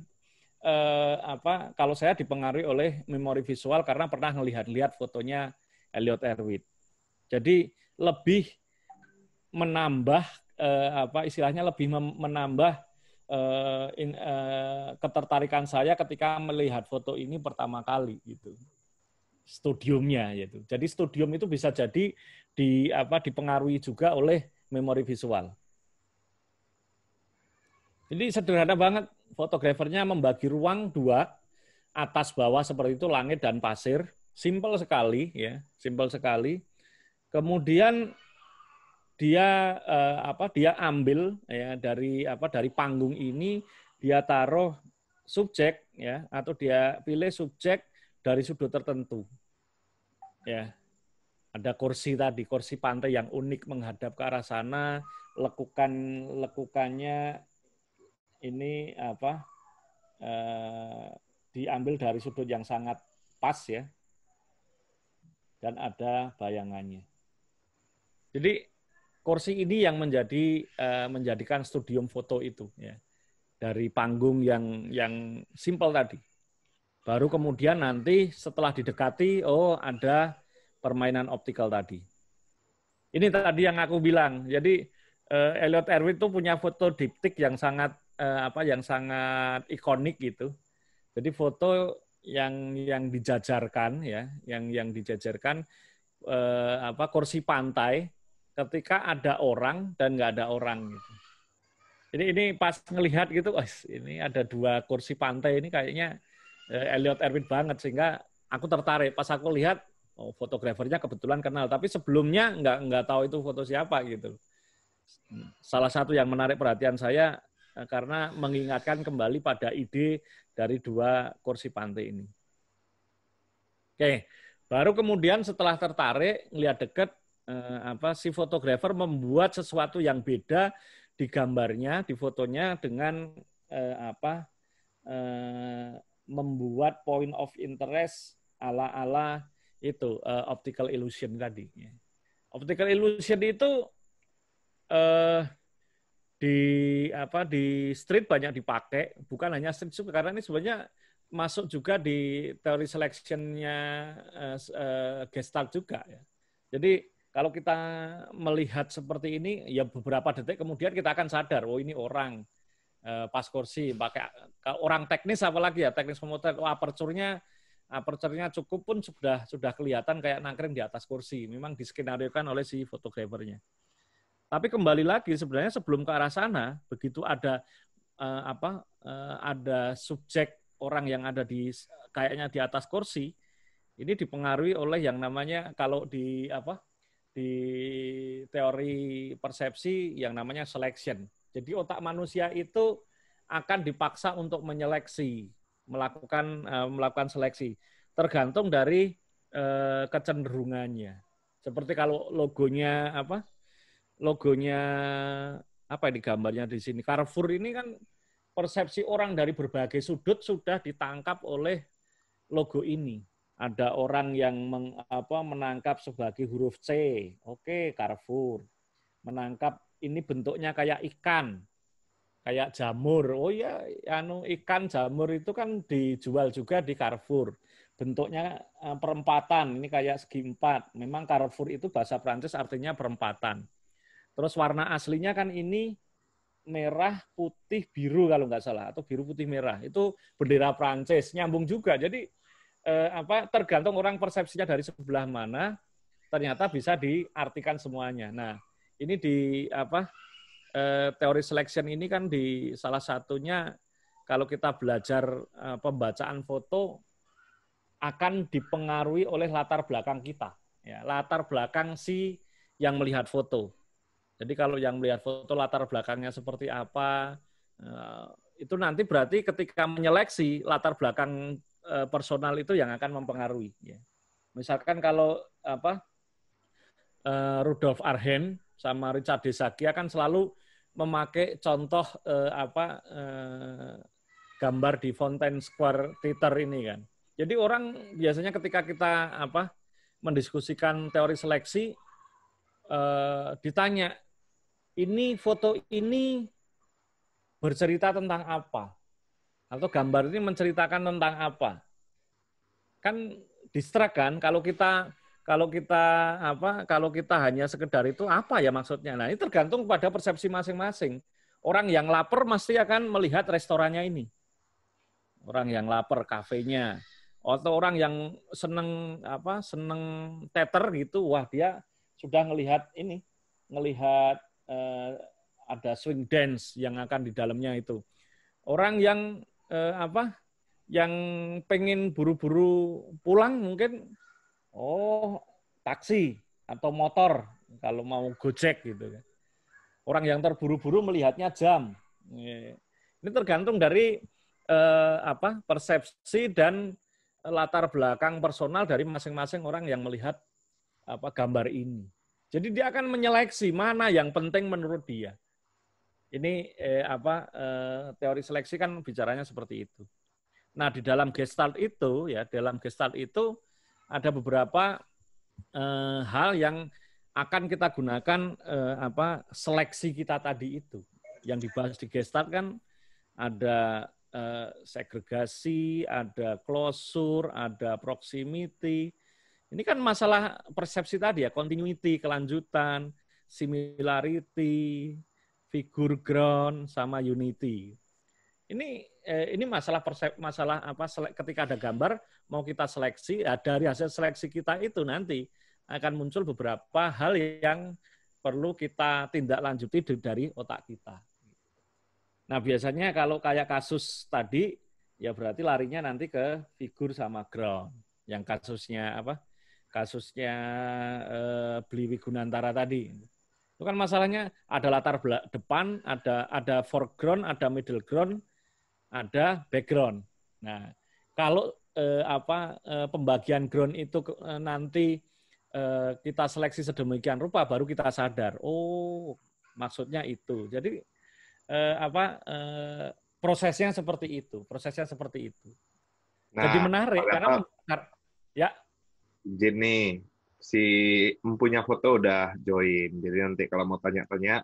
eh, apa? Kalau saya dipengaruhi oleh memori visual karena pernah melihat lihat fotonya Elliot Erwitt. Jadi lebih menambah eh, apa istilahnya lebih menambah eh, in, eh, ketertarikan saya ketika melihat foto ini pertama kali gitu studiumnya yaitu. Jadi studium itu bisa jadi di apa dipengaruhi juga oleh memori visual. Jadi sederhana banget fotografernya membagi ruang dua atas bawah seperti itu langit dan pasir. Simple sekali ya, simple sekali. Kemudian dia eh, apa dia ambil ya dari apa dari panggung ini dia taruh subjek ya atau dia pilih subjek dari sudut tertentu. Ya. Ada kursi tadi, kursi pantai yang unik menghadap ke arah sana, lekukan lekukannya ini apa? Eh, diambil dari sudut yang sangat pas ya. Dan ada bayangannya. Jadi kursi ini yang menjadi eh, menjadikan studium foto itu ya. Dari panggung yang yang simple tadi Baru kemudian nanti setelah didekati, oh ada permainan optical tadi. Ini tadi yang aku bilang. Jadi eh, Elliot Erwin itu punya foto diptik yang sangat eh, apa yang sangat ikonik gitu. Jadi foto yang yang dijajarkan ya, yang yang dijajarkan eh, apa kursi pantai ketika ada orang dan nggak ada orang gitu. Jadi ini pas ngelihat gitu, oh, ini ada dua kursi pantai ini kayaknya Eh, Elliot Erwin banget sehingga aku tertarik pas aku lihat oh, fotografernya kebetulan kenal tapi sebelumnya nggak nggak tahu itu foto siapa gitu salah satu yang menarik perhatian saya eh, karena mengingatkan kembali pada ide dari dua kursi pantai ini oke baru kemudian setelah tertarik ngelihat deket eh, apa si fotografer membuat sesuatu yang beda di gambarnya di fotonya dengan eh, apa eh, membuat point of interest ala-ala itu uh, optical illusion tadi. Optical illusion itu uh, di apa di street banyak dipakai, bukan hanya street juga karena ini sebenarnya masuk juga di teori selectionnya uh, uh, Gestalt juga ya. Jadi kalau kita melihat seperti ini, ya beberapa detik kemudian kita akan sadar, oh ini orang Eh, pas kursi pakai orang teknis apalagi ya teknis komputer oh, aperturnya aperturnya cukup pun sudah sudah kelihatan kayak nangkring di atas kursi memang diskenariokan oleh si fotografernya tapi kembali lagi sebenarnya sebelum ke arah sana begitu ada eh, apa eh, ada subjek orang yang ada di kayaknya di atas kursi ini dipengaruhi oleh yang namanya kalau di apa di teori persepsi yang namanya selection jadi otak manusia itu akan dipaksa untuk menyeleksi, melakukan eh, melakukan seleksi tergantung dari eh, kecenderungannya. Seperti kalau logonya apa? Logonya apa ya ini gambarnya di sini? Carrefour ini kan persepsi orang dari berbagai sudut sudah ditangkap oleh logo ini. Ada orang yang meng, apa, menangkap sebagai huruf C, oke okay, Carrefour. Menangkap ini bentuknya kayak ikan, kayak jamur. Oh iya, anu ikan jamur itu kan dijual juga di Carrefour. Bentuknya eh, perempatan, ini kayak segi empat. Memang Carrefour itu bahasa Prancis artinya perempatan. Terus warna aslinya kan ini merah, putih, biru kalau nggak salah atau biru putih merah. Itu bendera Prancis, nyambung juga. Jadi eh, apa tergantung orang persepsinya dari sebelah mana, ternyata bisa diartikan semuanya. Nah, ini di apa eh, teori selection ini kan di salah satunya kalau kita belajar eh, pembacaan foto akan dipengaruhi oleh latar belakang kita, ya, latar belakang si yang melihat foto. Jadi kalau yang melihat foto latar belakangnya seperti apa, eh, itu nanti berarti ketika menyeleksi latar belakang personal itu yang akan mempengaruhi. Ya. Misalkan kalau apa Rudolf Arhen sama Richard Desakia kan selalu memakai contoh eh, apa eh, gambar di Fountain Square Theater ini kan. Jadi orang biasanya ketika kita apa mendiskusikan teori seleksi eh, ditanya ini foto ini bercerita tentang apa atau gambar ini menceritakan tentang apa kan distrak kan kalau kita kalau kita apa kalau kita hanya sekedar itu apa ya maksudnya nah ini tergantung pada persepsi masing-masing orang yang lapar pasti akan melihat restorannya ini orang yang lapar kafenya atau orang yang seneng apa seneng teater gitu wah dia sudah melihat ini melihat eh, ada swing dance yang akan di dalamnya itu orang yang eh, apa yang pengen buru-buru pulang mungkin Oh, taksi atau motor kalau mau gojek gitu kan. Orang yang terburu-buru melihatnya jam. Iya. Ini tergantung dari eh, apa persepsi dan latar belakang personal dari masing-masing orang yang melihat apa gambar ini. Jadi dia akan menyeleksi mana yang penting menurut dia. Ini eh, apa eh, teori seleksi kan bicaranya seperti itu. Nah di dalam gestalt itu ya dalam gestalt itu ada beberapa eh, hal yang akan kita gunakan eh, apa seleksi kita tadi itu yang dibahas di Gestalt kan ada eh, segregasi, ada klosur, ada proximity. Ini kan masalah persepsi tadi ya, continuity, kelanjutan, similarity, figure ground sama unity. Ini eh, ini masalah persep, masalah apa selek, ketika ada gambar mau kita seleksi ya dari hasil seleksi kita itu nanti akan muncul beberapa hal yang perlu kita tindak lanjuti dari otak kita. Nah biasanya kalau kayak kasus tadi ya berarti larinya nanti ke figur sama ground. Yang kasusnya apa? Kasusnya eh, beli Wigunantara tadi. Itu kan masalahnya ada latar depan, ada ada foreground, ada middle ground, ada background. Nah, kalau eh, apa eh, pembagian ground itu eh, nanti eh, kita seleksi sedemikian rupa baru kita sadar, oh maksudnya itu. Jadi eh, apa eh, prosesnya seperti itu, prosesnya seperti itu. Nah, Jadi menarik karena ya nih si empunya foto udah join. Jadi nanti kalau mau tanya-tanya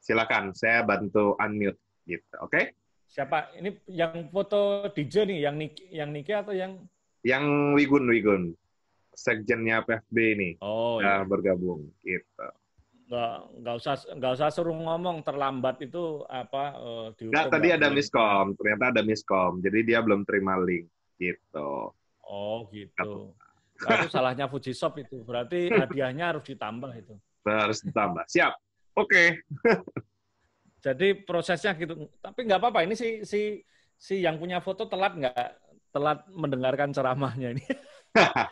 silakan saya bantu unmute gitu. Oke? Okay? siapa ini yang foto DJ nih yang Niki yang Niki atau yang yang Wigun Wigun sekjennya PFB ini oh, nah, iya. bergabung gitu nggak nggak usah nggak usah suruh ngomong terlambat itu apa uh, nggak tadi ya? ada miskom ternyata ada miskom jadi dia belum terima link gitu oh gitu itu salahnya Fujisop itu berarti hadiahnya harus ditambah itu harus ditambah siap oke okay. Jadi prosesnya gitu. Tapi nggak apa-apa. Ini si si si yang punya foto telat nggak telat mendengarkan ceramahnya ini.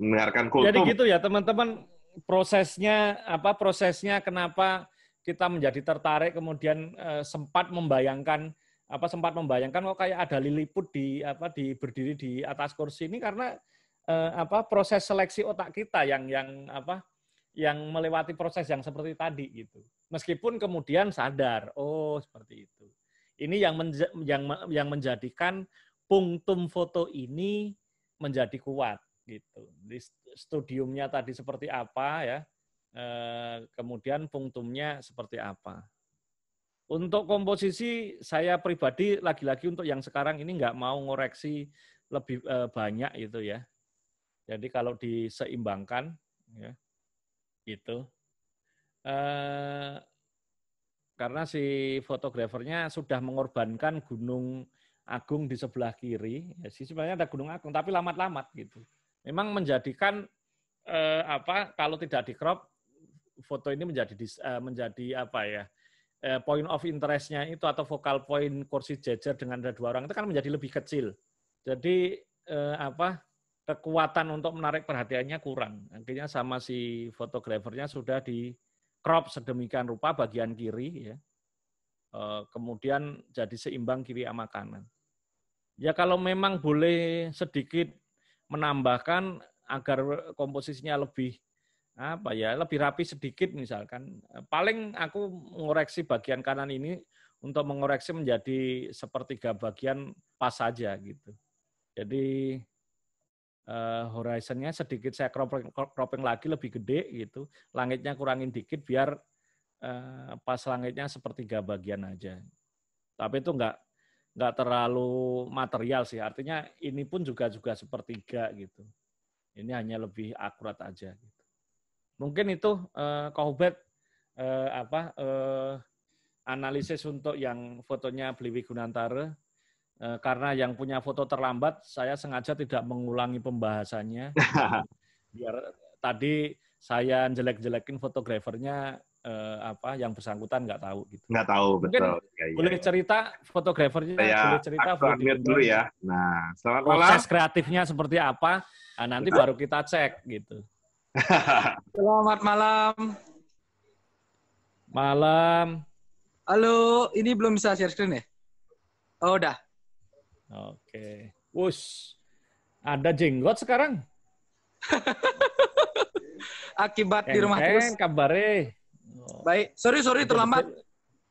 mendengarkan kultum. Jadi gitu ya teman-teman prosesnya apa prosesnya kenapa kita menjadi tertarik kemudian eh, sempat membayangkan apa sempat membayangkan kok kayak ada liliput di apa di berdiri di atas kursi ini karena eh, apa proses seleksi otak kita yang yang apa yang melewati proses yang seperti tadi gitu meskipun kemudian sadar, oh seperti itu. Ini yang menja yang yang menjadikan punktum foto ini menjadi kuat gitu. Di studiumnya tadi seperti apa ya, e, kemudian punktumnya seperti apa. Untuk komposisi saya pribadi lagi-lagi untuk yang sekarang ini nggak mau ngoreksi lebih e, banyak itu ya. Jadi kalau diseimbangkan ya, itu Eh, karena si fotografernya sudah mengorbankan Gunung Agung di sebelah kiri. Ya, sih sebenarnya ada Gunung Agung, tapi lamat-lamat gitu. Memang menjadikan eh, apa kalau tidak di crop foto ini menjadi eh, menjadi apa ya eh, point of interestnya itu atau focal point kursi jejer dengan ada dua orang itu kan menjadi lebih kecil. Jadi eh, apa kekuatan untuk menarik perhatiannya kurang. Akhirnya sama si fotografernya sudah di crop sedemikian rupa bagian kiri ya. E, kemudian jadi seimbang kiri sama kanan. Ya kalau memang boleh sedikit menambahkan agar komposisinya lebih apa ya lebih rapi sedikit misalkan paling aku mengoreksi bagian kanan ini untuk mengoreksi menjadi sepertiga bagian pas saja gitu jadi uh, horizonnya sedikit saya cropping, cropping lagi lebih gede gitu. Langitnya kurangin dikit biar uh, pas langitnya sepertiga bagian aja. Tapi itu enggak nggak terlalu material sih. Artinya ini pun juga juga sepertiga gitu. Ini hanya lebih akurat aja gitu. Mungkin itu eh, Kohbet uh, eh, apa eh, analisis untuk yang fotonya Bliwi Gunantara Eh, karena yang punya foto terlambat, saya sengaja tidak mengulangi pembahasannya. Biar tadi saya jelek-jelekin fotografernya eh, apa yang bersangkutan nggak tahu gitu. Nggak tahu Mungkin betul. Ya, ya, boleh cerita fotografernya, ya, boleh cerita fotografernya dulu ya. Nah, selamat proses malam. kreatifnya seperti apa? Nah, nanti betul. baru kita cek gitu. selamat malam. Malam. Halo, ini belum bisa share screen ya? Oh, udah. Oke. Wus. Ada jenggot sekarang? Akibat di rumah terus. kabarnya. Oh. Baik. Sorry, sorry terlambat.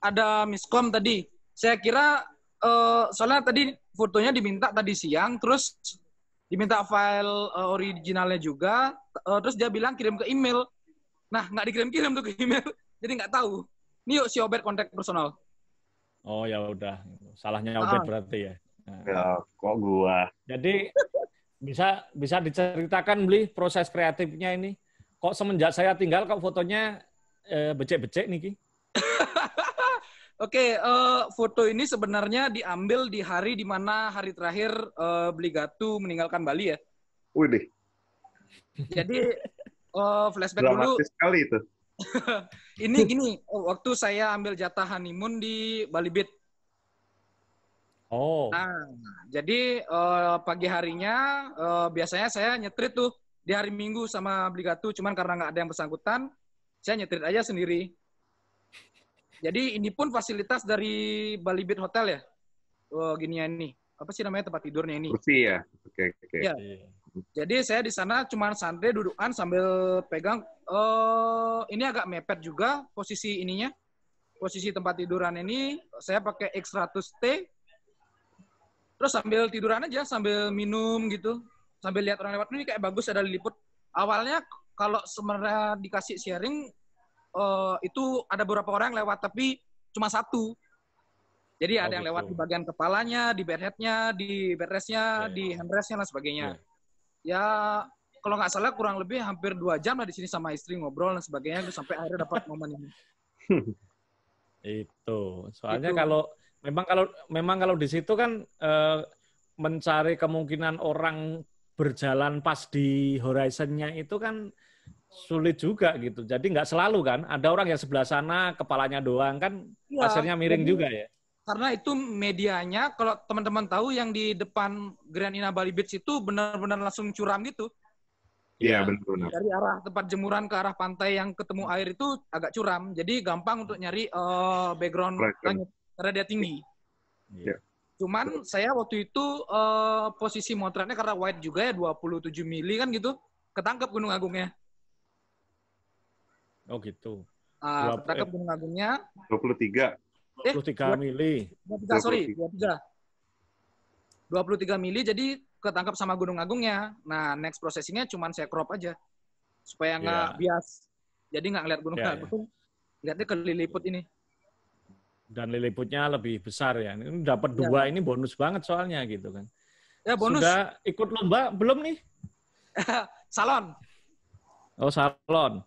Ada miskom tadi. Saya kira uh, soalnya tadi fotonya diminta tadi siang terus diminta file uh, originalnya juga uh, terus dia bilang kirim ke email. Nah, nggak dikirim-kirim tuh ke email. Jadi nggak tahu. Ini yuk si Obed kontak personal. Oh ya udah, salahnya ah. Obed ah. berarti ya. Nah. Ya, kok gua. Jadi bisa bisa diceritakan beli proses kreatifnya ini. Kok semenjak saya tinggal kok fotonya eh, becek-becek nih Ki? Oke, okay, uh, eh, foto ini sebenarnya diambil di hari di mana hari terakhir uh, gatu meninggalkan Bali ya. Wih. Jadi uh, flashback Dramatis dulu. sekali itu. ini gini, waktu saya ambil jatah honeymoon di Bali Beach. Oh. Nah, jadi uh, pagi harinya uh, biasanya saya nyetrit tuh di hari Minggu sama Bligatu, cuman karena nggak ada yang bersangkutan, saya nyetrit aja sendiri. Jadi ini pun fasilitas dari Bali Beat Hotel ya, oh, ya ini Apa sih namanya tempat tidurnya ini? Kursi ya. Oke okay, oke. Okay. Ya. Iya. Jadi saya di sana cuma santai dudukan sambil pegang. Uh, ini agak mepet juga posisi ininya, posisi tempat tiduran ini. Saya pakai X100T terus sambil tiduran aja sambil minum gitu sambil lihat orang lewat ini kayak bagus ada liliput awalnya kalau sebenarnya dikasih sharing uh, itu ada beberapa orang yang lewat tapi cuma satu jadi ada oh, yang lewat gitu. di bagian kepalanya, di bedheadnya, di bedrestnya, yeah, di iya. handrestnya dan sebagainya. Yeah. Ya kalau nggak salah kurang lebih hampir dua jam lah di sini sama istri ngobrol dan sebagainya, sampai akhirnya dapat momen ini. itu. Soalnya itu. kalau memang kalau memang kalau di situ kan eh, mencari kemungkinan orang berjalan pas di horizonnya itu kan sulit juga gitu. Jadi nggak selalu kan. Ada orang yang sebelah sana kepalanya doang kan ya, pasirnya miring juga ya. Karena itu medianya kalau teman-teman tahu yang di depan Grand Ina Bali Beach itu benar-benar langsung curam gitu. Iya, iya, benar-benar. Dari arah tempat jemuran ke arah pantai yang ketemu air itu agak curam. Jadi gampang untuk nyari uh, background langit karena dia tinggi. Yeah. Iya. Cuman saya waktu itu uh, posisi motretnya karena wide juga ya 27 mili kan gitu, ketangkep Gunung Agungnya. Oh gitu. Uh, ketangkep Gunung Agungnya. 23. Eh, 23 mili. 23, sorry, 23. 23 mili jadi ketangkap sama Gunung Agungnya. Nah, next processingnya cuman saya crop aja. Supaya nggak yeah. bias. Jadi nggak ngeliat Gunung yeah, iya. Agung. Yeah. Lihatnya keliliput ini dan liliputnya lebih besar ya. Ini dapat iya. dua ini bonus banget soalnya gitu kan. Ya bonus. Sudah ikut lomba belum nih? salon. Oh salon.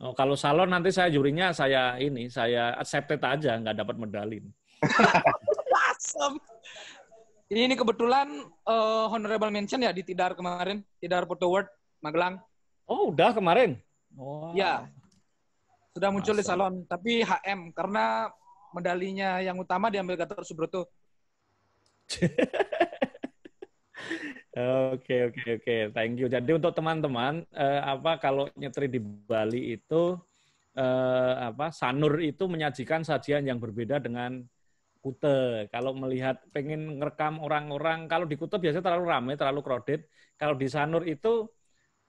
Oh kalau salon nanti saya jurinya saya ini saya accepted aja nggak dapat medali. Ini, kebetulan uh, honorable mention ya di Tidar kemarin, Tidar Photo world Magelang. Oh, udah kemarin. Oh. Ya. Sudah muncul Masa. di salon, tapi HM karena medalinya yang utama diambil Gatot Subroto. Oke oke oke, thank you. Jadi untuk teman-teman, eh, apa kalau nyetri di Bali itu eh, apa sanur itu menyajikan sajian yang berbeda dengan Kute. Kalau melihat pengen ngerekam orang-orang, kalau di Kute biasanya terlalu ramai, terlalu crowded. Kalau di Sanur itu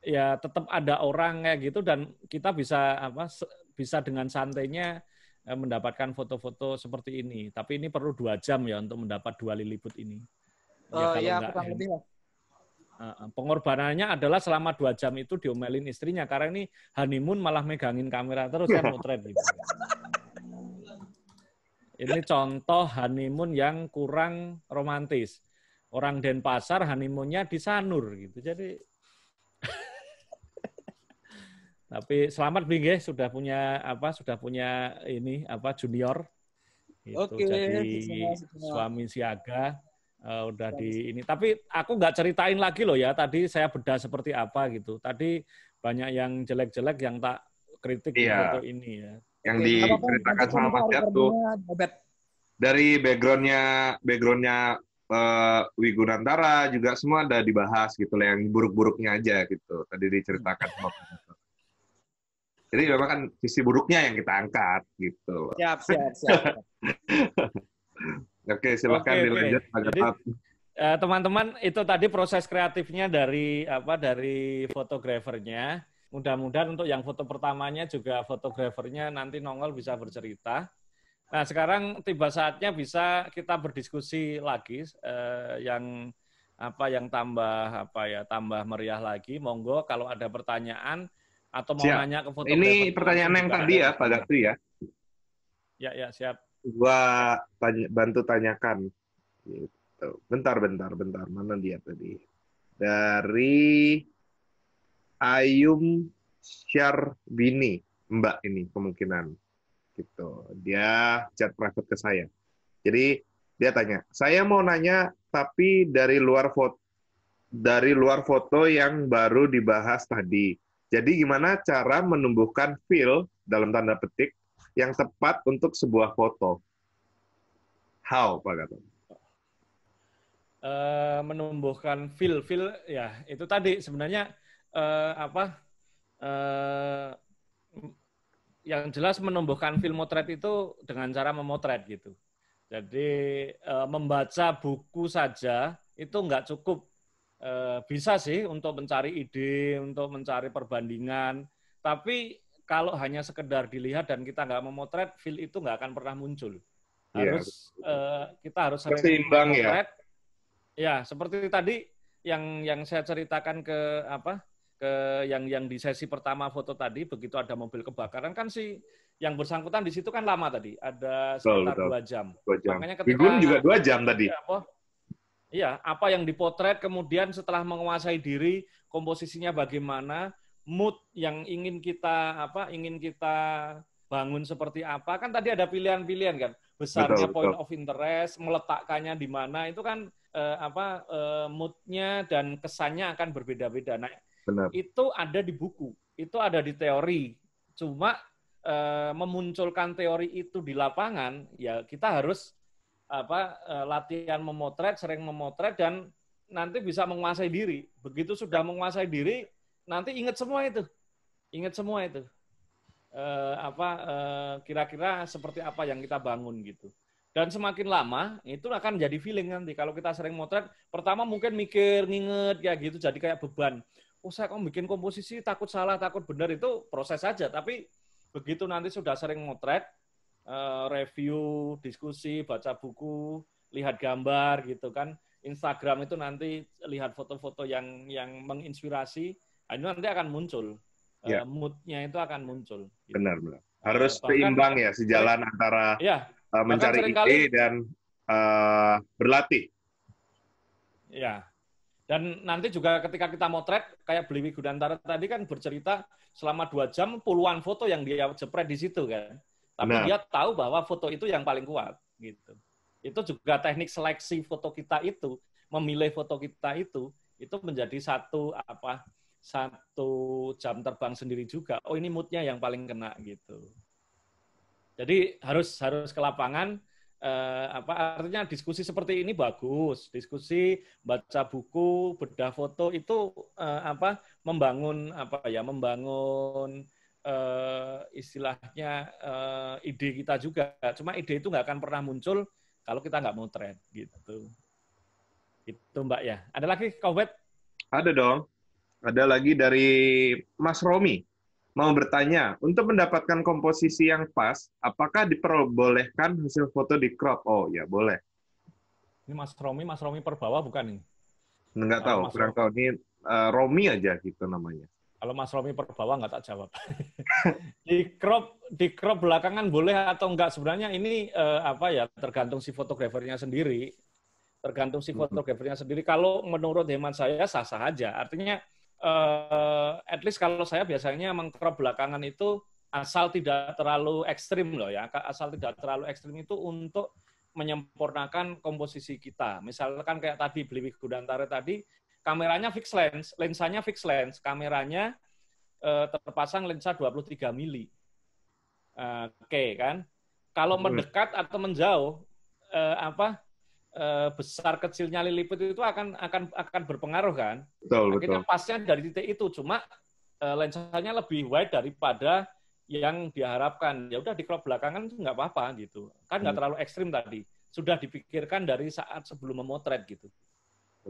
ya tetap ada orang kayak gitu dan kita bisa apa bisa dengan santainya Eh, mendapatkan foto-foto seperti ini. Tapi ini perlu dua jam ya untuk mendapat dua liliput ini. Oh, ya, eh, kalau ya, enggak, ya. Pengorbanannya adalah selama dua jam itu diomelin istrinya karena ini honeymoon malah megangin kamera terus kan motret gitu. Ini contoh honeymoon yang kurang romantis. Orang Denpasar honeymoonnya di Sanur gitu. Jadi tapi selamat Bingge ya, sudah punya apa? Sudah punya ini apa junior. Itu Oke. Jadi sama, sama. suami siaga uh, eh, udah di ini. Tapi aku nggak ceritain lagi loh ya. Tadi saya beda seperti apa gitu. Tadi banyak yang jelek-jelek yang tak kritik iya. untuk ini ya. Yang diceritakan sama Mas Yat tuh dari backgroundnya backgroundnya uh, eh, Wigunantara juga semua ada dibahas gitu lah yang buruk-buruknya aja gitu tadi diceritakan sama jadi memang kan sisi buruknya yang kita angkat gitu. Siap, siap, siap. Oke, silakan okay, dilanjut. Okay. Jadi, uh, teman-teman itu tadi proses kreatifnya dari apa dari fotografernya. Mudah-mudahan untuk yang foto pertamanya juga fotografernya nanti nongol bisa bercerita. Nah, sekarang tiba saatnya bisa kita berdiskusi lagi uh, yang apa yang tambah apa ya tambah meriah lagi. Monggo kalau ada pertanyaan atau mau siap. nanya ke fotografer. Ini pertanyaan yang tadi ya, Pak Gafri ya. Ya, ya, siap. Gua tanya, bantu tanyakan. Gitu. Bentar, bentar, bentar. Mana dia tadi? Dari Ayum Syarbini, Mbak ini kemungkinan. Gitu. Dia chat private ke saya. Jadi dia tanya, "Saya mau nanya tapi dari luar foto dari luar foto yang baru dibahas tadi." Jadi gimana cara menumbuhkan feel dalam tanda petik yang tepat untuk sebuah foto? How, Pak Gatot? Uh, menumbuhkan feel, feel ya itu tadi sebenarnya uh, apa uh, yang jelas menumbuhkan feel motret itu dengan cara memotret gitu. Jadi membaca buku saja itu nggak cukup Eh, bisa sih untuk mencari ide, untuk mencari perbandingan. Tapi kalau hanya sekedar dilihat dan kita nggak memotret, feel itu nggak akan pernah muncul. Iya, harus ya, kita harus seimbang ya. Ya, seperti tadi yang yang saya ceritakan ke apa ke yang yang di sesi pertama foto tadi begitu ada mobil kebakaran kan si yang bersangkutan di situ kan lama tadi ada sekitar dua jam. Dua jam. Makanya ketika juga dua jam tadi. Ya, Iya, apa yang dipotret kemudian setelah menguasai diri, komposisinya bagaimana, mood yang ingin kita apa, ingin kita bangun seperti apa? Kan tadi ada pilihan-pilihan kan, besarnya betul, point betul. of interest, meletakkannya di mana itu kan eh, apa eh, moodnya dan kesannya akan berbeda-beda. Nah, Benar. itu ada di buku, itu ada di teori. Cuma eh, memunculkan teori itu di lapangan, ya kita harus apa eh, latihan memotret, sering memotret dan nanti bisa menguasai diri. Begitu sudah menguasai diri, nanti ingat semua itu. Ingat semua itu. Eh, apa kira eh, kira-kira seperti apa yang kita bangun gitu. Dan semakin lama itu akan jadi feeling nanti. Kalau kita sering motret, pertama mungkin mikir, nginget ya gitu, jadi kayak beban. Oh saya kok bikin komposisi takut salah, takut benar itu proses saja. Tapi begitu nanti sudah sering motret, Eh, review, diskusi, baca buku, lihat gambar gitu kan. Instagram itu nanti lihat foto-foto yang yang menginspirasi, nah, itu nanti akan muncul. Eh, ya. moodnya itu akan muncul. Gitu. Benar, benar. Harus bahkan, seimbang ya, sejalan ya, antara ya, eh, mencari ide dan uh, berlatih. Ya, dan nanti juga ketika kita motret, kayak Bliwi Gudantara tadi kan bercerita selama dua jam puluhan foto yang dia jepret di situ kan. Tapi nah. dia tahu bahwa foto itu yang paling kuat gitu. Itu juga teknik seleksi foto kita itu, memilih foto kita itu itu menjadi satu apa? satu jam terbang sendiri juga. Oh, ini moodnya yang paling kena gitu. Jadi harus harus ke lapangan eh, apa artinya diskusi seperti ini bagus. Diskusi baca buku, bedah foto itu eh, apa membangun apa ya membangun Eh, istilahnya uh, ide kita juga. Cuma ide itu nggak akan pernah muncul kalau kita nggak mau tren gitu. Itu Mbak ya. Ada lagi Kowet? Ada dong. Ada lagi dari Mas Romi. Mau bertanya, untuk mendapatkan komposisi yang pas, apakah diperbolehkan hasil foto di crop? Oh ya boleh. Ini Mas Romi, Mas Romi Perbawa bukan nih? Nggak tahu, kurang tahu. Ini uh, Romi aja gitu namanya. Kalau Mas Romi Perbawa nggak tak jawab. di crop di crop belakangan boleh atau enggak sebenarnya ini eh, apa ya tergantung si fotografernya sendiri. Tergantung si fotografernya sendiri. Kalau menurut hemat saya sah-sah aja. Artinya eh, at least kalau saya biasanya mengcrop belakangan itu asal tidak terlalu ekstrim loh ya. Asal tidak terlalu ekstrim itu untuk menyempurnakan komposisi kita. Misalkan kayak tadi beli Bliwi Gudantara tadi, kameranya fixed lens, lensanya fixed lens, kameranya uh, terpasang lensa 23 mili. Uh, Oke okay, kan? Kalau hmm. mendekat atau menjauh uh, apa uh, besar kecilnya liliput itu akan akan akan berpengaruh kan? Betul, Akhirnya betul. pasnya dari titik itu cuma uh, lensanya lebih wide daripada yang diharapkan. Ya udah di crop belakangan nggak apa-apa gitu. Kan nggak hmm. terlalu ekstrim tadi. Sudah dipikirkan dari saat sebelum memotret gitu.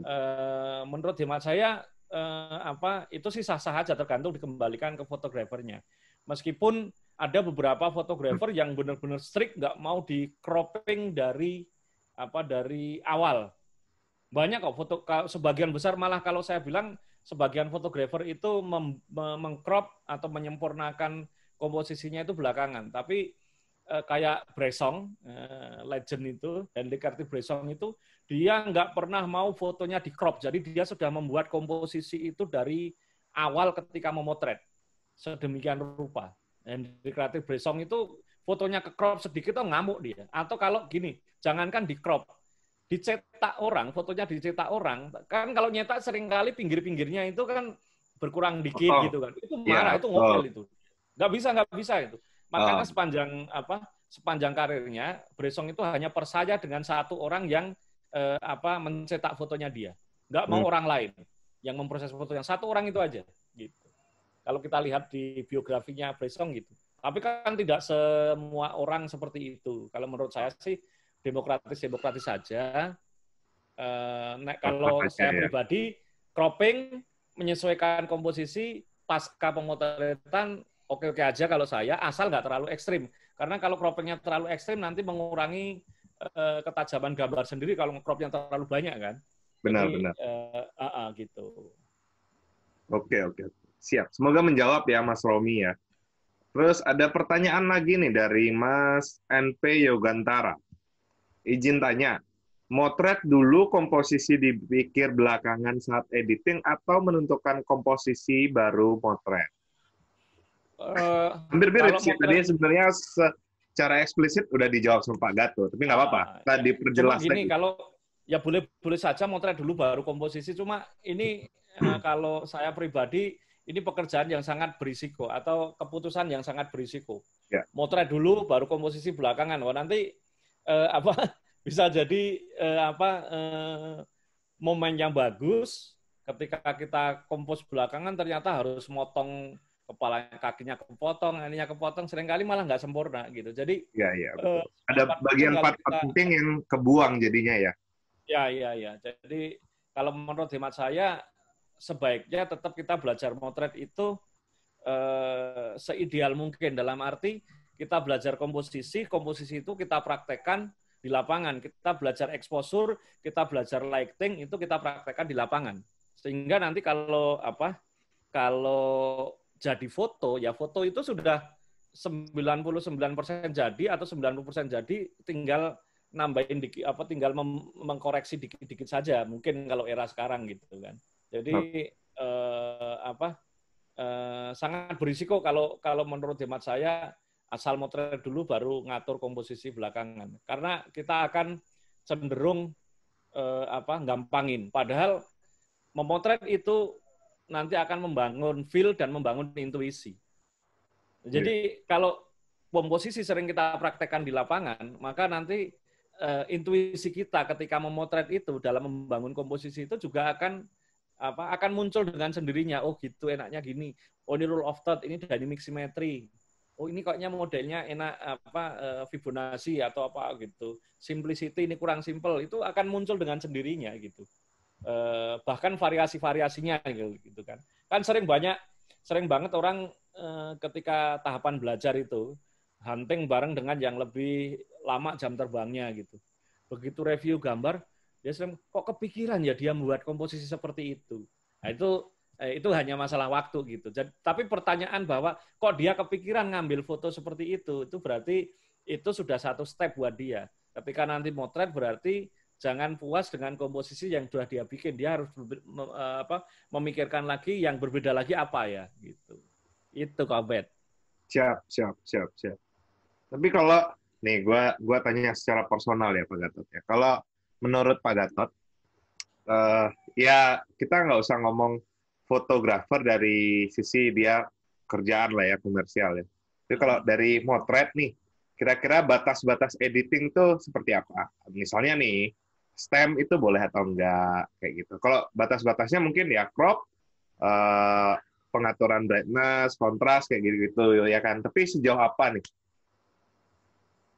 Eh, menurut hemat saya uh, apa itu sih sah-sah aja tergantung dikembalikan ke fotografernya. Meskipun ada beberapa fotografer yang benar-benar strict nggak mau di cropping dari apa dari awal. Banyak kok foto sebagian besar malah kalau saya bilang sebagian fotografer itu mengcrop atau menyempurnakan komposisinya itu belakangan. Tapi eh, kayak Bresong, legend itu, dan Cartier Bresong itu dia nggak pernah mau fotonya di crop. Jadi dia sudah membuat komposisi itu dari awal ketika memotret. Sedemikian rupa. Dan di kreatif Bresong itu fotonya ke crop sedikit tuh oh, ngamuk dia. Atau kalau gini, jangankan di crop, dicetak orang, fotonya dicetak orang. Kan kalau nyetak seringkali pinggir-pinggirnya itu kan berkurang dikit oh. gitu kan. Itu iya, marah, yeah. itu ngomel oh. itu. Nggak bisa, nggak bisa itu. Makanya oh. sepanjang apa sepanjang karirnya, Bresong itu hanya percaya dengan satu orang yang eh, apa mencetak fotonya dia. Nggak mau hmm. orang lain yang memproses fotonya. Satu orang itu aja. Gitu. Kalau kita lihat di biografinya Bresong gitu. Tapi kan tidak semua orang seperti itu. Kalau menurut saya sih demokratis eh, demokratis saja. Eh, nah, kalau Apa saya ya. pribadi cropping menyesuaikan komposisi pasca pemotretan oke-oke aja kalau saya asal nggak terlalu ekstrim. Karena kalau croppingnya terlalu ekstrim nanti mengurangi uh, ketajaman gambar sendiri kalau yang terlalu banyak kan. Benar, Jadi, benar. Uh, uh, uh, gitu. Oke, oke. Siap. Semoga menjawab ya Mas Romi ya. Terus ada pertanyaan lagi nih dari Mas NP Yogantara. Izin tanya, motret dulu komposisi dipikir belakangan saat editing atau menentukan komposisi baru motret? Uh, Hampir mirip sih. Tadi sebenarnya se secara eksplisit udah dijawab sama Pak Gato, tapi nggak apa-apa. Nah, Tadi iya. perjelas ini kalau ya boleh boleh saja motret dulu baru komposisi. Cuma ini eh, kalau saya pribadi ini pekerjaan yang sangat berisiko atau keputusan yang sangat berisiko. Ya. Motret dulu baru komposisi belakangan. Wah nanti eh, apa bisa jadi eh, apa eh, momen yang bagus ketika kita kompos belakangan ternyata harus motong kepala kakinya kepotong, ininya kepotong, seringkali malah nggak sempurna gitu. Jadi ya, ya, betul. Uh, ada bagian part kita, penting yang kebuang jadinya ya. Ya, ya, ya. Jadi kalau menurut hemat saya sebaiknya tetap kita belajar motret itu uh, seideal mungkin dalam arti kita belajar komposisi, komposisi itu kita praktekkan di lapangan, kita belajar eksposur, kita belajar lighting itu kita praktekkan di lapangan. Sehingga nanti kalau apa? Kalau jadi foto, ya foto itu sudah 99% jadi atau 90% jadi tinggal nambahin dikit apa tinggal mem- mengkoreksi dikit-dikit saja mungkin kalau era sekarang gitu kan. Jadi nah. eh, apa eh, sangat berisiko kalau kalau menurut hemat saya asal motret dulu baru ngatur komposisi belakangan. Karena kita akan cenderung eh, apa gampangin padahal memotret itu nanti akan membangun feel dan membangun intuisi. Iya. Jadi yeah. kalau komposisi sering kita praktekkan di lapangan, maka nanti uh, intuisi kita ketika memotret itu dalam membangun komposisi itu juga akan apa akan muncul dengan sendirinya. Oh gitu enaknya gini. Oh ini rule of thought ini dynamic symmetry. Oh ini koknya modelnya enak apa uh, Fibonacci atau apa gitu. Simplicity ini kurang simple itu akan muncul dengan sendirinya gitu. Eh, bahkan variasi-variasinya gitu, gitu, kan. Kan sering banyak sering banget orang eh, ketika tahapan belajar itu hunting bareng dengan yang lebih lama jam terbangnya gitu. Begitu review gambar, dia sering kok kepikiran ya dia membuat komposisi seperti itu. Nah, itu eh, itu hanya masalah waktu gitu. Jadi, tapi pertanyaan bahwa kok dia kepikiran ngambil foto seperti itu, itu berarti itu sudah satu step buat dia. Ketika nanti motret berarti jangan puas dengan komposisi yang sudah dia bikin. Dia harus e, apa, memikirkan lagi yang berbeda lagi apa ya gitu. Itu Kabet. Siap, siap, siap, siap. Tapi kalau nih gue gua tanya secara personal ya Pak Gatot ya. Kalau menurut Pak Gatot uh, ya kita nggak usah ngomong fotografer dari sisi dia kerjaan lah ya komersial ya. Tapi kalau hmm. dari motret nih kira-kira batas-batas editing tuh seperti apa? Misalnya nih, stem itu boleh atau enggak kayak gitu. Kalau batas-batasnya mungkin ya crop, uh, pengaturan brightness, kontras kayak gitu-gitu ya kan. Tapi sejauh apa nih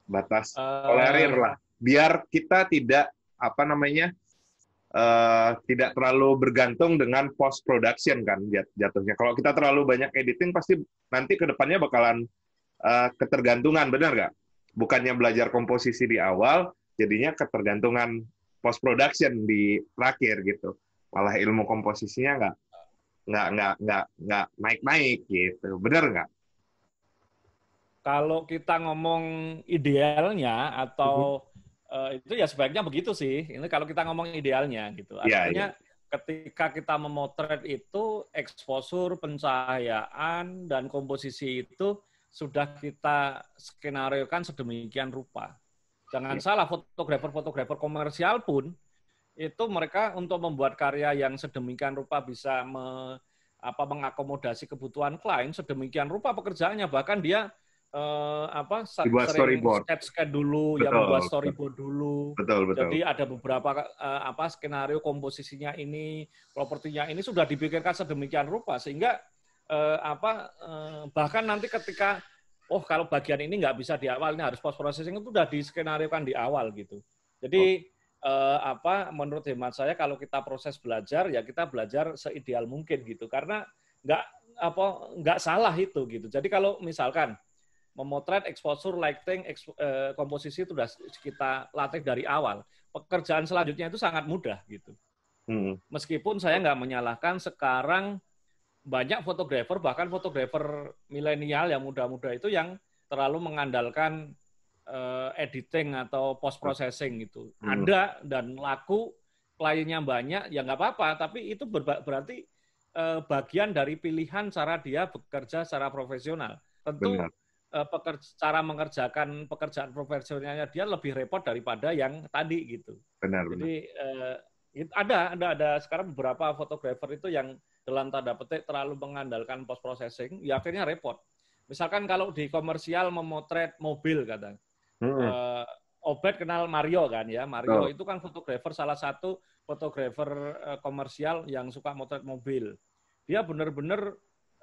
batas uh, lah, biar kita tidak apa namanya uh, tidak terlalu bergantung dengan post production kan jatuhnya. Kalau kita terlalu banyak editing pasti nanti kedepannya bakalan uh, ketergantungan benar nggak? Bukannya belajar komposisi di awal, jadinya ketergantungan post production di terakhir gitu malah ilmu komposisinya nggak nggak nggak nggak nggak naik naik gitu benar nggak kalau kita ngomong idealnya atau uh, itu ya sebaiknya begitu sih. Ini kalau kita ngomong idealnya gitu. Iya, Artinya yeah, yeah. ketika kita memotret itu eksposur, pencahayaan dan komposisi itu sudah kita skenariokan sedemikian rupa. Jangan yeah. salah, fotografer-fotografer komersial pun itu mereka untuk membuat karya yang sedemikian rupa bisa me, apa, mengakomodasi kebutuhan klien sedemikian rupa pekerjaannya bahkan dia eh, apa dibuat sering dulu ya, betul, ya membuat storyboard betul. dulu betul, betul. jadi ada beberapa eh, apa skenario komposisinya ini propertinya ini sudah dipikirkan sedemikian rupa sehingga eh, apa eh, bahkan nanti ketika oh kalau bagian ini nggak bisa di awal, ini harus post processing itu sudah diskenariokan di awal gitu. Jadi oh. eh, apa menurut hemat saya kalau kita proses belajar ya kita belajar seideal mungkin gitu karena nggak apa nggak salah itu gitu. Jadi kalau misalkan memotret exposure, lighting, eh, komposisi itu sudah kita latih dari awal. Pekerjaan selanjutnya itu sangat mudah gitu. Hmm. Meskipun saya nggak menyalahkan sekarang banyak fotografer bahkan fotografer milenial yang muda-muda itu yang terlalu mengandalkan uh, editing atau post processing gitu. Hmm. Ada dan laku kliennya banyak ya nggak apa-apa tapi itu ber berarti uh, bagian dari pilihan cara dia bekerja secara profesional. Tentu Uh, eh, pekerja, cara mengerjakan pekerjaan profesionalnya dia lebih repot daripada yang tadi gitu. Benar. Jadi benar. Uh, ada ada ada sekarang beberapa fotografer itu yang dalam tanda petik terlalu mengandalkan post processing, ya akhirnya repot. Misalkan kalau di komersial memotret mobil kadang, mm -hmm. uh, Obed kenal Mario kan ya, Mario oh. itu kan fotografer salah satu fotografer uh, komersial yang suka motret mobil. Dia benar-benar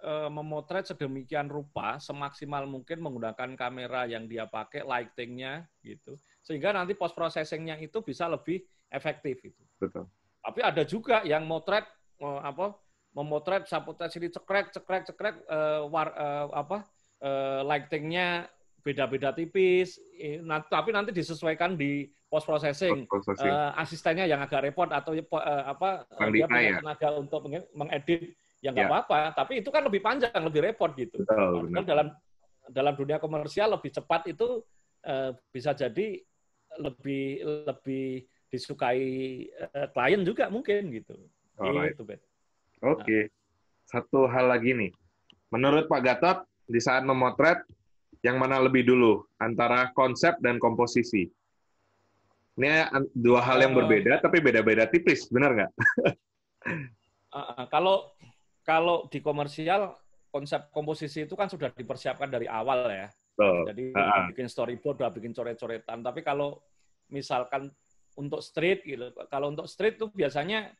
uh, memotret sedemikian rupa, semaksimal mungkin menggunakan kamera yang dia pakai, lightingnya gitu, sehingga nanti post processingnya itu bisa lebih efektif itu. Betul. Tapi ada juga yang motret apa memotret sapotret sini cekrek cekrek cekrek uh, war, uh, apa uh, lightingnya beda-beda tipis nanti, tapi nanti disesuaikan di post processing, post -processing. Uh, eh, asistennya yang agak repot atau uh, apa Bang dia punya ya. tenaga untuk mengedit yang nggak ya. apa-apa tapi itu kan lebih panjang lebih repot gitu Betul, dalam dalam dunia komersial lebih cepat itu uh, bisa jadi lebih lebih disukai uh, klien juga mungkin gitu Alright. itu Ben Oke. Okay. Satu hal lagi nih. Menurut Pak Gatot, di saat memotret, yang mana lebih dulu? Antara konsep dan komposisi. Ini dua hal yang eh. berbeda, tapi beda-beda tipis. Benar nggak? uh, kalau kalau di komersial, konsep komposisi itu kan sudah dipersiapkan dari awal ya. Oh, Jadi uh uh. bikin storyboard, udah bikin coret-coretan. Tapi kalau misalkan untuk street gitu, kalau untuk street tuh biasanya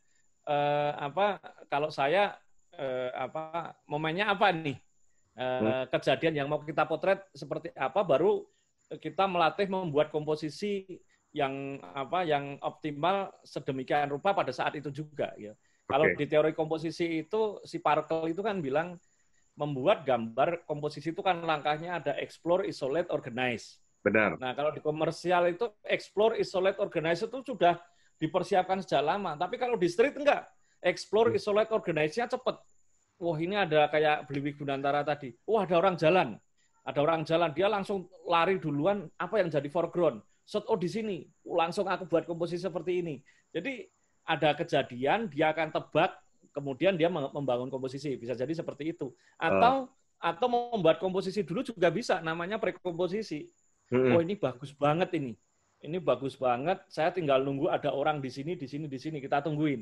eh, apa kalau saya eh, apa momennya apa nih eh, hmm. kejadian yang mau kita potret seperti apa baru kita melatih membuat komposisi yang apa yang optimal sedemikian rupa pada saat itu juga ya. Okay. Kalau di teori komposisi itu si Parkel itu kan bilang membuat gambar komposisi itu kan langkahnya ada explore, isolate, organize. Benar. Nah, kalau di komersial itu explore, isolate, organize itu sudah dipersiapkan sejak lama. Tapi kalau di street enggak. Explore, iya. isolate, organize-nya cepat. Wah ini ada kayak Bliwi Gunantara tadi. Wah ada orang jalan. Ada orang jalan, dia langsung lari duluan apa yang jadi foreground. Set, oh di sini. Langsung aku buat komposisi seperti ini. Jadi ada kejadian, dia akan tebak, kemudian dia membangun komposisi. Bisa jadi seperti itu. Ah. Atau uh. atau membuat komposisi dulu juga bisa, namanya prekomposisi. Hmm. Oh ini bagus banget ini ini bagus banget. Saya tinggal nunggu ada orang di sini, di sini, di sini. Kita tungguin.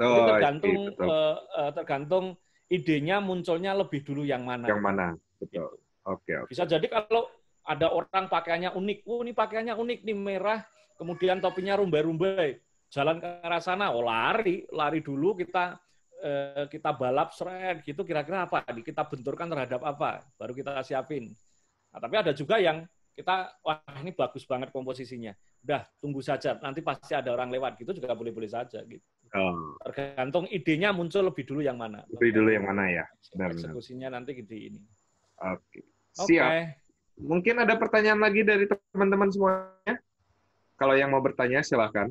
Oh, Jadi tergantung itu, iya, uh, eh, eh, tergantung idenya munculnya lebih dulu yang mana. Yang mana, betul. Gitu. Oke. oke. Bisa jadi kalau ada orang pakaiannya unik, oh ini pakaiannya unik nih merah, kemudian topinya rumbai-rumbai, jalan ke arah sana, oh lari, lari dulu kita eh, kita balap seret gitu, kira-kira apa? Kita benturkan terhadap apa? Baru kita siapin. Nah, tapi ada juga yang kita wah ini bagus banget komposisinya. dah tunggu saja, nanti pasti ada orang lewat gitu juga boleh-boleh saja gitu. Oh. Tergantung idenya muncul lebih dulu yang mana. Lebih dulu yang mana ya. Benar, Eksekusinya nanti gitu ini. Oke. Okay. Siap. Okay. Mungkin ada pertanyaan lagi dari teman-teman semuanya. Kalau yang mau bertanya silahkan.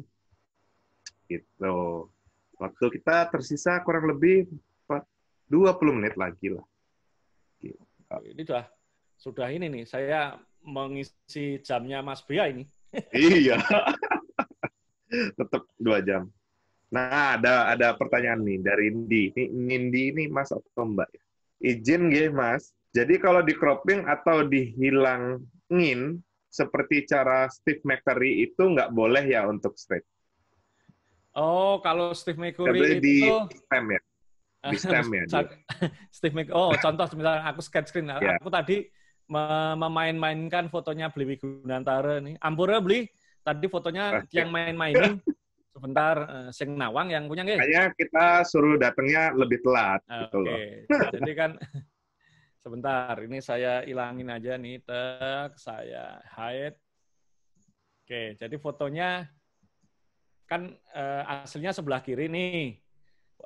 Gitu. Waktu kita tersisa kurang lebih 20 menit lagi lah. Gitu. Ini sudah sudah ini nih, saya mengisi jamnya Mas Bia ini. iya. Tetap dua jam. Nah, ada ada pertanyaan nih dari Indi. Ini Nindi ini Mas atau Mbak Izin gak Mas. Jadi kalau di cropping atau dihilangin seperti cara Steve McCurry itu nggak boleh ya untuk straight. Oh, kalau Steve McCurry itu di stem ya. Di stem ya. Steve Oh, contoh misalnya aku sketch screen. yeah. Aku tadi memain-mainkan fotonya beli Gunantara nih. Ampura beli tadi fotonya yang main-mainin sebentar uh, sing nawang yang punya nggih. Kayaknya kita suruh datangnya lebih telat okay. Ah, gitu loh. Jadi kan sebentar ini saya ilangin aja nih tek saya hide. Oke, jadi fotonya kan uh, aslinya sebelah kiri nih.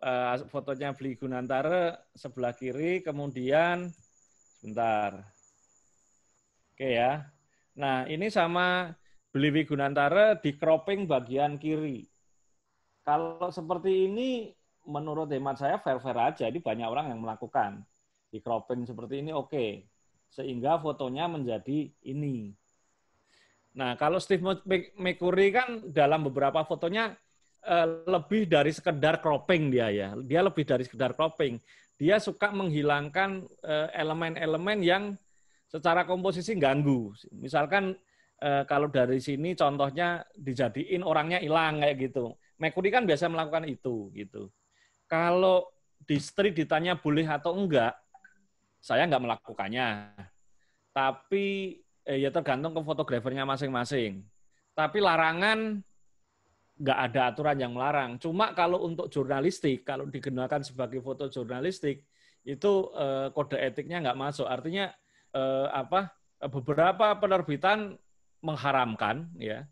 Uh, fotonya beli Gunantara sebelah kiri kemudian sebentar Oke ya. Nah, ini sama Beliwi Gunantara di cropping bagian kiri. Kalau seperti ini, menurut hemat saya fair-fair aja. Jadi banyak orang yang melakukan. Di cropping seperti ini oke. Okay. Sehingga fotonya menjadi ini. Nah, kalau Steve McCurry kan dalam beberapa fotonya eh, lebih dari sekedar cropping dia ya. Dia lebih dari sekedar cropping. Dia suka menghilangkan eh, elemen-elemen yang secara komposisi ganggu. Misalkan eh, kalau dari sini contohnya dijadiin orangnya hilang kayak gitu. Mekuri kan biasa melakukan itu gitu. Kalau distrik ditanya boleh atau enggak, saya enggak melakukannya. Tapi eh, ya tergantung ke fotografernya masing-masing. Tapi larangan enggak ada aturan yang melarang. Cuma kalau untuk jurnalistik, kalau digunakan sebagai foto jurnalistik, itu eh, kode etiknya nggak masuk. Artinya eh, apa eh, beberapa penerbitan mengharamkan ya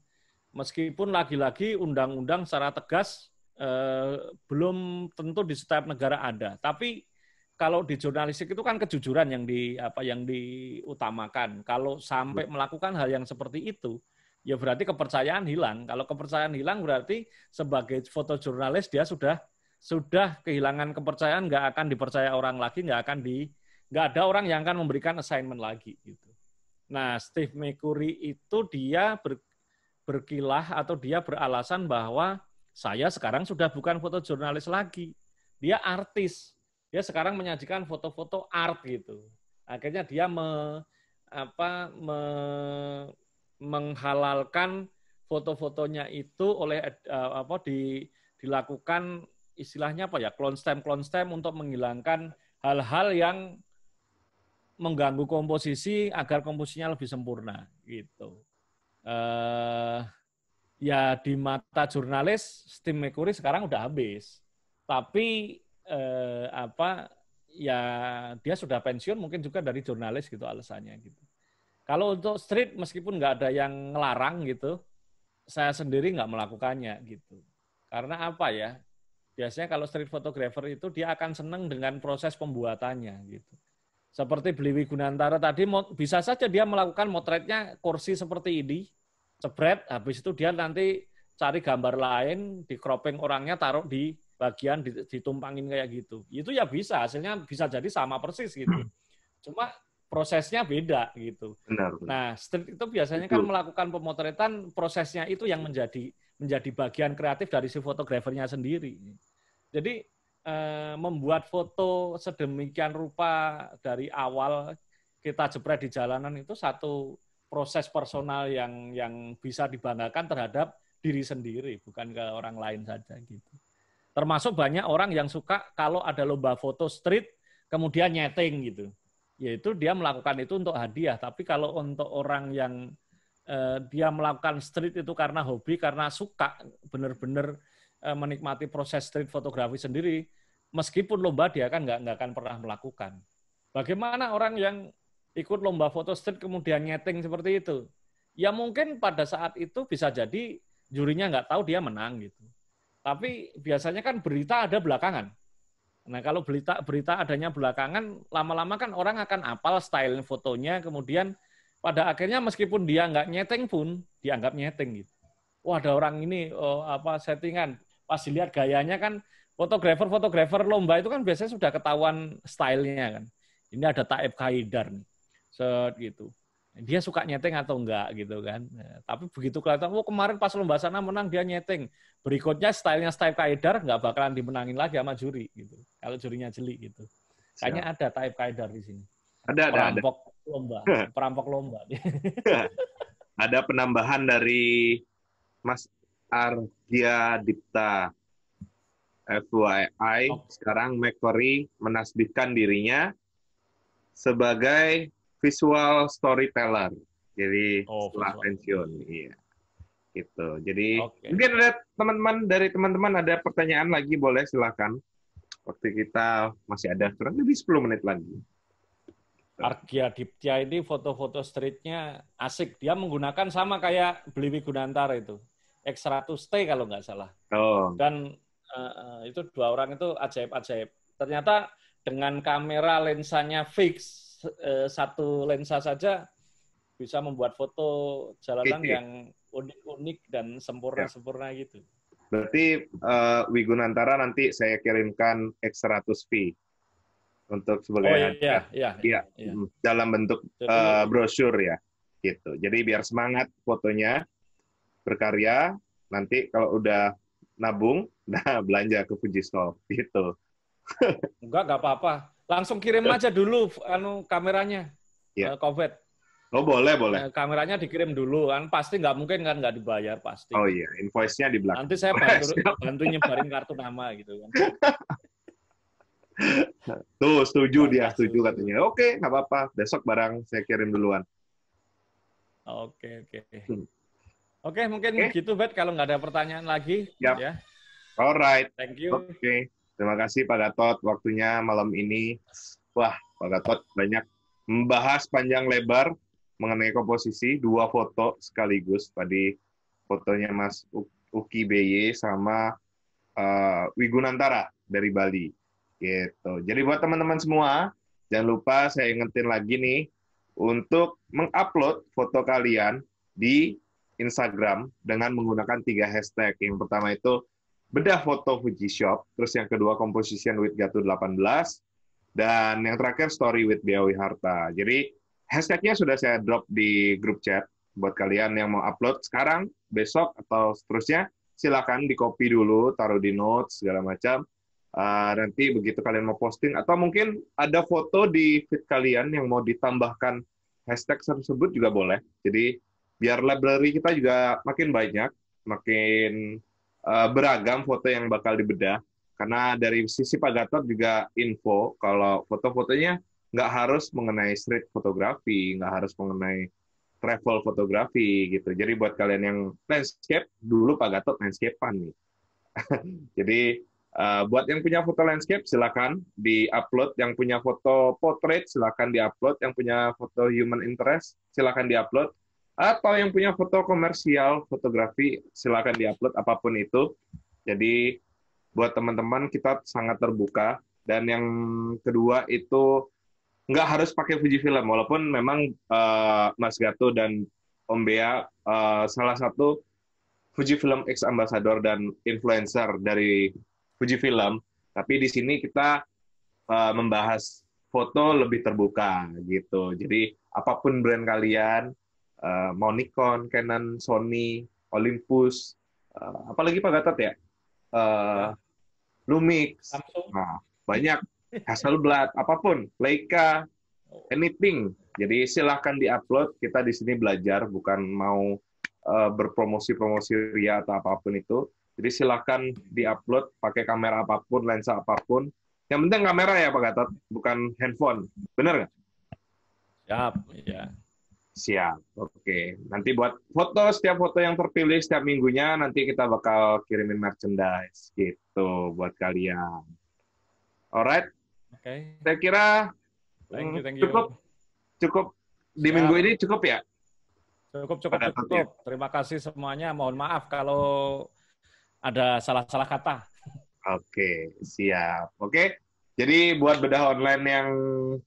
meskipun lagi-lagi undang-undang secara tegas eh, belum tentu di setiap negara ada tapi kalau di jurnalistik itu kan kejujuran yang di apa yang diutamakan kalau sampai melakukan hal yang seperti itu ya berarti kepercayaan hilang kalau kepercayaan hilang berarti sebagai fotojurnalis dia sudah sudah kehilangan kepercayaan nggak akan dipercaya orang lagi nggak akan di nggak ada orang yang akan memberikan assignment lagi gitu. Nah, Steve McCurry itu dia ber, berkilah atau dia beralasan bahwa saya sekarang sudah bukan foto jurnalis lagi. Dia artis. Dia sekarang menyajikan foto-foto art gitu. Akhirnya dia me, apa me, menghalalkan foto-fotonya itu oleh e, apa di dilakukan istilahnya apa ya clone stamp clone stamp untuk menghilangkan hal-hal yang mengganggu komposisi agar komposisinya lebih sempurna gitu. Eh, ya di mata jurnalis Steam Mercury sekarang udah habis. Tapi eh, apa ya dia sudah pensiun mungkin juga dari jurnalis gitu alasannya gitu. Kalau untuk street meskipun nggak ada yang ngelarang gitu, saya sendiri nggak melakukannya gitu. Karena apa ya? Biasanya kalau street photographer itu dia akan senang dengan proses pembuatannya gitu seperti Beliwi Gunantara tadi bisa saja dia melakukan motretnya kursi seperti ini, cebret, habis itu dia nanti cari gambar lain, di cropping orangnya taruh di bagian ditumpangin kayak gitu. Itu ya bisa, hasilnya bisa jadi sama persis gitu. Hmm. Cuma prosesnya beda gitu. Benar, benar. Nah, street itu biasanya kan melakukan pemotretan, prosesnya itu yang menjadi menjadi bagian kreatif dari si fotografernya sendiri. Jadi Eh, membuat foto sedemikian rupa dari awal kita jepret di jalanan itu satu proses personal yang yang bisa dibanggakan terhadap diri sendiri bukan ke orang lain saja gitu. Termasuk banyak orang yang suka kalau ada lomba foto street kemudian nyeting gitu. Yaitu dia melakukan itu untuk hadiah, tapi kalau untuk orang yang eh, dia melakukan street itu karena hobi, karena suka benar-benar Eh, menikmati proses street fotografi sendiri, meskipun lomba dia kan nggak nggak akan pernah melakukan. Bagaimana orang yang ikut lomba foto street kemudian nyeting seperti itu? Ya mungkin pada saat itu bisa jadi jurinya nggak tahu dia menang gitu. Tapi biasanya kan berita ada belakangan. Nah kalau berita berita adanya belakangan, lama-lama kan orang akan apal style fotonya, kemudian pada akhirnya meskipun dia nggak nyeting pun dianggap nyeting gitu. Wah ada orang ini oh, apa settingan pas dilihat gayanya kan fotografer-fotografer lomba itu kan biasanya sudah ketahuan stylenya kan. Ini ada Taib Kaidar nih. Set gitu. Dia suka nyeteng atau enggak gitu kan. Nah, tapi begitu kelihatan, oh kemarin pas lomba sana menang dia nyeting Berikutnya stylenya Taib Kaidar nggak bakalan dimenangin lagi sama juri gitu. Kalau jurinya jeli gitu. Kayaknya ada Taib Kaidar di sini. Ada, ada, perampok ada. lomba, perampok lomba. ada penambahan dari Mas Ardia Dipta. FYI, oh. sekarang McQuarrie menasbihkan dirinya sebagai visual storyteller. Jadi oh, setelah visual. pensiun, iya. Gitu. Jadi okay. mungkin ada teman-teman dari teman-teman ada pertanyaan lagi boleh silakan. Waktu kita masih ada kurang lebih 10 menit lagi. Arkia Diptya ini foto-foto streetnya asik. Dia menggunakan sama kayak Bliwi Gunantar itu. X100T kalau nggak salah. Oh. Dan uh, itu dua orang itu ajaib-ajaib. Ternyata dengan kamera lensanya fix uh, satu lensa saja bisa membuat foto jalanan yang unik-unik dan sempurna-sempurna ya. gitu. Berarti uh, Wigunantara nanti saya kirimkan X100V untuk sebagai oh, iya, iya, iya, iya, dalam bentuk uh, brosur ya gitu. Jadi biar semangat fotonya berkarya, nanti kalau udah nabung, nah belanja ke Fuji Store gitu. Enggak, enggak apa-apa. Langsung kirim aja dulu anu kameranya. Ya. Yeah. COVID. Oh boleh boleh. Eh, kameranya dikirim dulu kan, pasti nggak mungkin kan nggak dibayar pasti. Oh iya, invoice-nya di belakang. Nanti saya bantu, bantu nyebarin kartu nama gitu kan. Tuh setuju dia setuju katanya. Oke nggak apa-apa, besok barang saya kirim duluan. Oke oke. Hmm. Oke, okay, mungkin okay. gitu, Bet. Kalau nggak ada pertanyaan lagi, yep. ya. Alright. Thank you. Oke, okay. terima kasih Pak Gatot waktunya malam ini. Wah, Pak Gatot banyak membahas panjang lebar mengenai komposisi dua foto sekaligus tadi fotonya Mas Uki BY sama uh, eh, Wigunantara dari Bali gitu. Jadi buat teman-teman semua jangan lupa saya ingetin lagi nih untuk mengupload foto kalian di Instagram dengan menggunakan tiga hashtag. Yang pertama itu bedah foto Fuji Shop, terus yang kedua composition with Gatot 18, dan yang terakhir story with Biawi Harta. Jadi hashtagnya sudah saya drop di grup chat buat kalian yang mau upload sekarang, besok atau seterusnya silakan di copy dulu, taruh di notes segala macam. Uh, nanti begitu kalian mau posting atau mungkin ada foto di feed kalian yang mau ditambahkan hashtag tersebut juga boleh. Jadi biar library kita juga makin banyak, makin uh, beragam foto yang bakal dibedah. Karena dari sisi Pak Gatot juga info kalau foto-fotonya nggak harus mengenai street fotografi, nggak harus mengenai travel fotografi gitu. Jadi buat kalian yang landscape, dulu Pak Gatot landscapean nih. Jadi uh, buat yang punya foto landscape silakan diupload, yang punya foto portrait silakan diupload, yang punya foto human interest silakan diupload atau yang punya foto komersial, fotografi, silakan diupload apapun itu. Jadi buat teman-teman kita sangat terbuka dan yang kedua itu nggak harus pakai Fuji Film walaupun memang uh, Mas Gato dan Om Bea uh, salah satu Fuji Film ex ambassador dan influencer dari Fuji Film tapi di sini kita uh, membahas foto lebih terbuka gitu jadi apapun brand kalian Eh, mau Nikon, Canon, Sony, Olympus, uh, apalagi Pak Gatot ya, uh, Lumix, nah banyak, Hasselblad, apapun, Leica, anything. Jadi silahkan diupload, kita di sini belajar, bukan mau uh, berpromosi-promosi ria atau apapun itu. Jadi silahkan diupload pakai kamera apapun, lensa apapun. Yang penting kamera ya Pak Gatot, bukan handphone. Benar nggak? Siap, ya. Siap, oke. Okay. Nanti buat foto, setiap foto yang terpilih setiap minggunya nanti kita bakal kirimin merchandise gitu buat kalian. Alright. Oke. Okay. Saya kira thank you, mm, thank you. cukup cukup di Siap. minggu ini cukup ya. Cukup cukup Pada cukup. Ya? Terima kasih semuanya. Mohon maaf kalau ada salah-salah kata. Oke, okay, siap. Oke. Okay. Jadi buat bedah online yang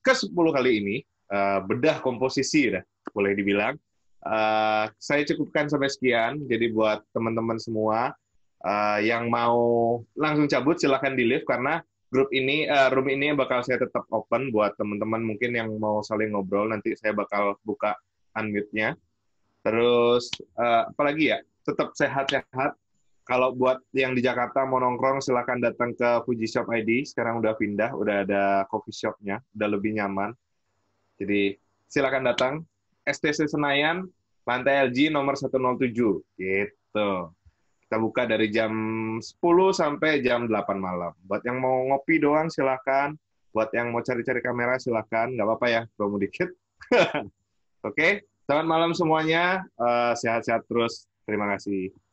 ke-10 kali ini, uh, bedah komposisi udah. Ya boleh dibilang. Uh, saya cukupkan sampai sekian. Jadi buat teman-teman semua uh, yang mau langsung cabut silahkan di lift karena grup ini uh, room ini bakal saya tetap open buat teman-teman mungkin yang mau saling ngobrol nanti saya bakal buka unmute-nya. Terus uh, apalagi ya? Tetap sehat-sehat. Kalau buat yang di Jakarta mau nongkrong silahkan datang ke Fuji Shop ID. Sekarang udah pindah, udah ada coffee shopnya udah lebih nyaman. Jadi silahkan datang STC Senayan, lantai LG nomor 107. Gitu. Kita buka dari jam 10 sampai jam 8 malam. Buat yang mau ngopi doang silahkan. Buat yang mau cari-cari kamera silahkan. Gak apa-apa ya, promo dikit. Oke, okay? selamat malam semuanya. Eh, sehat-sehat uh, sehat -sehat terus. Terima kasih.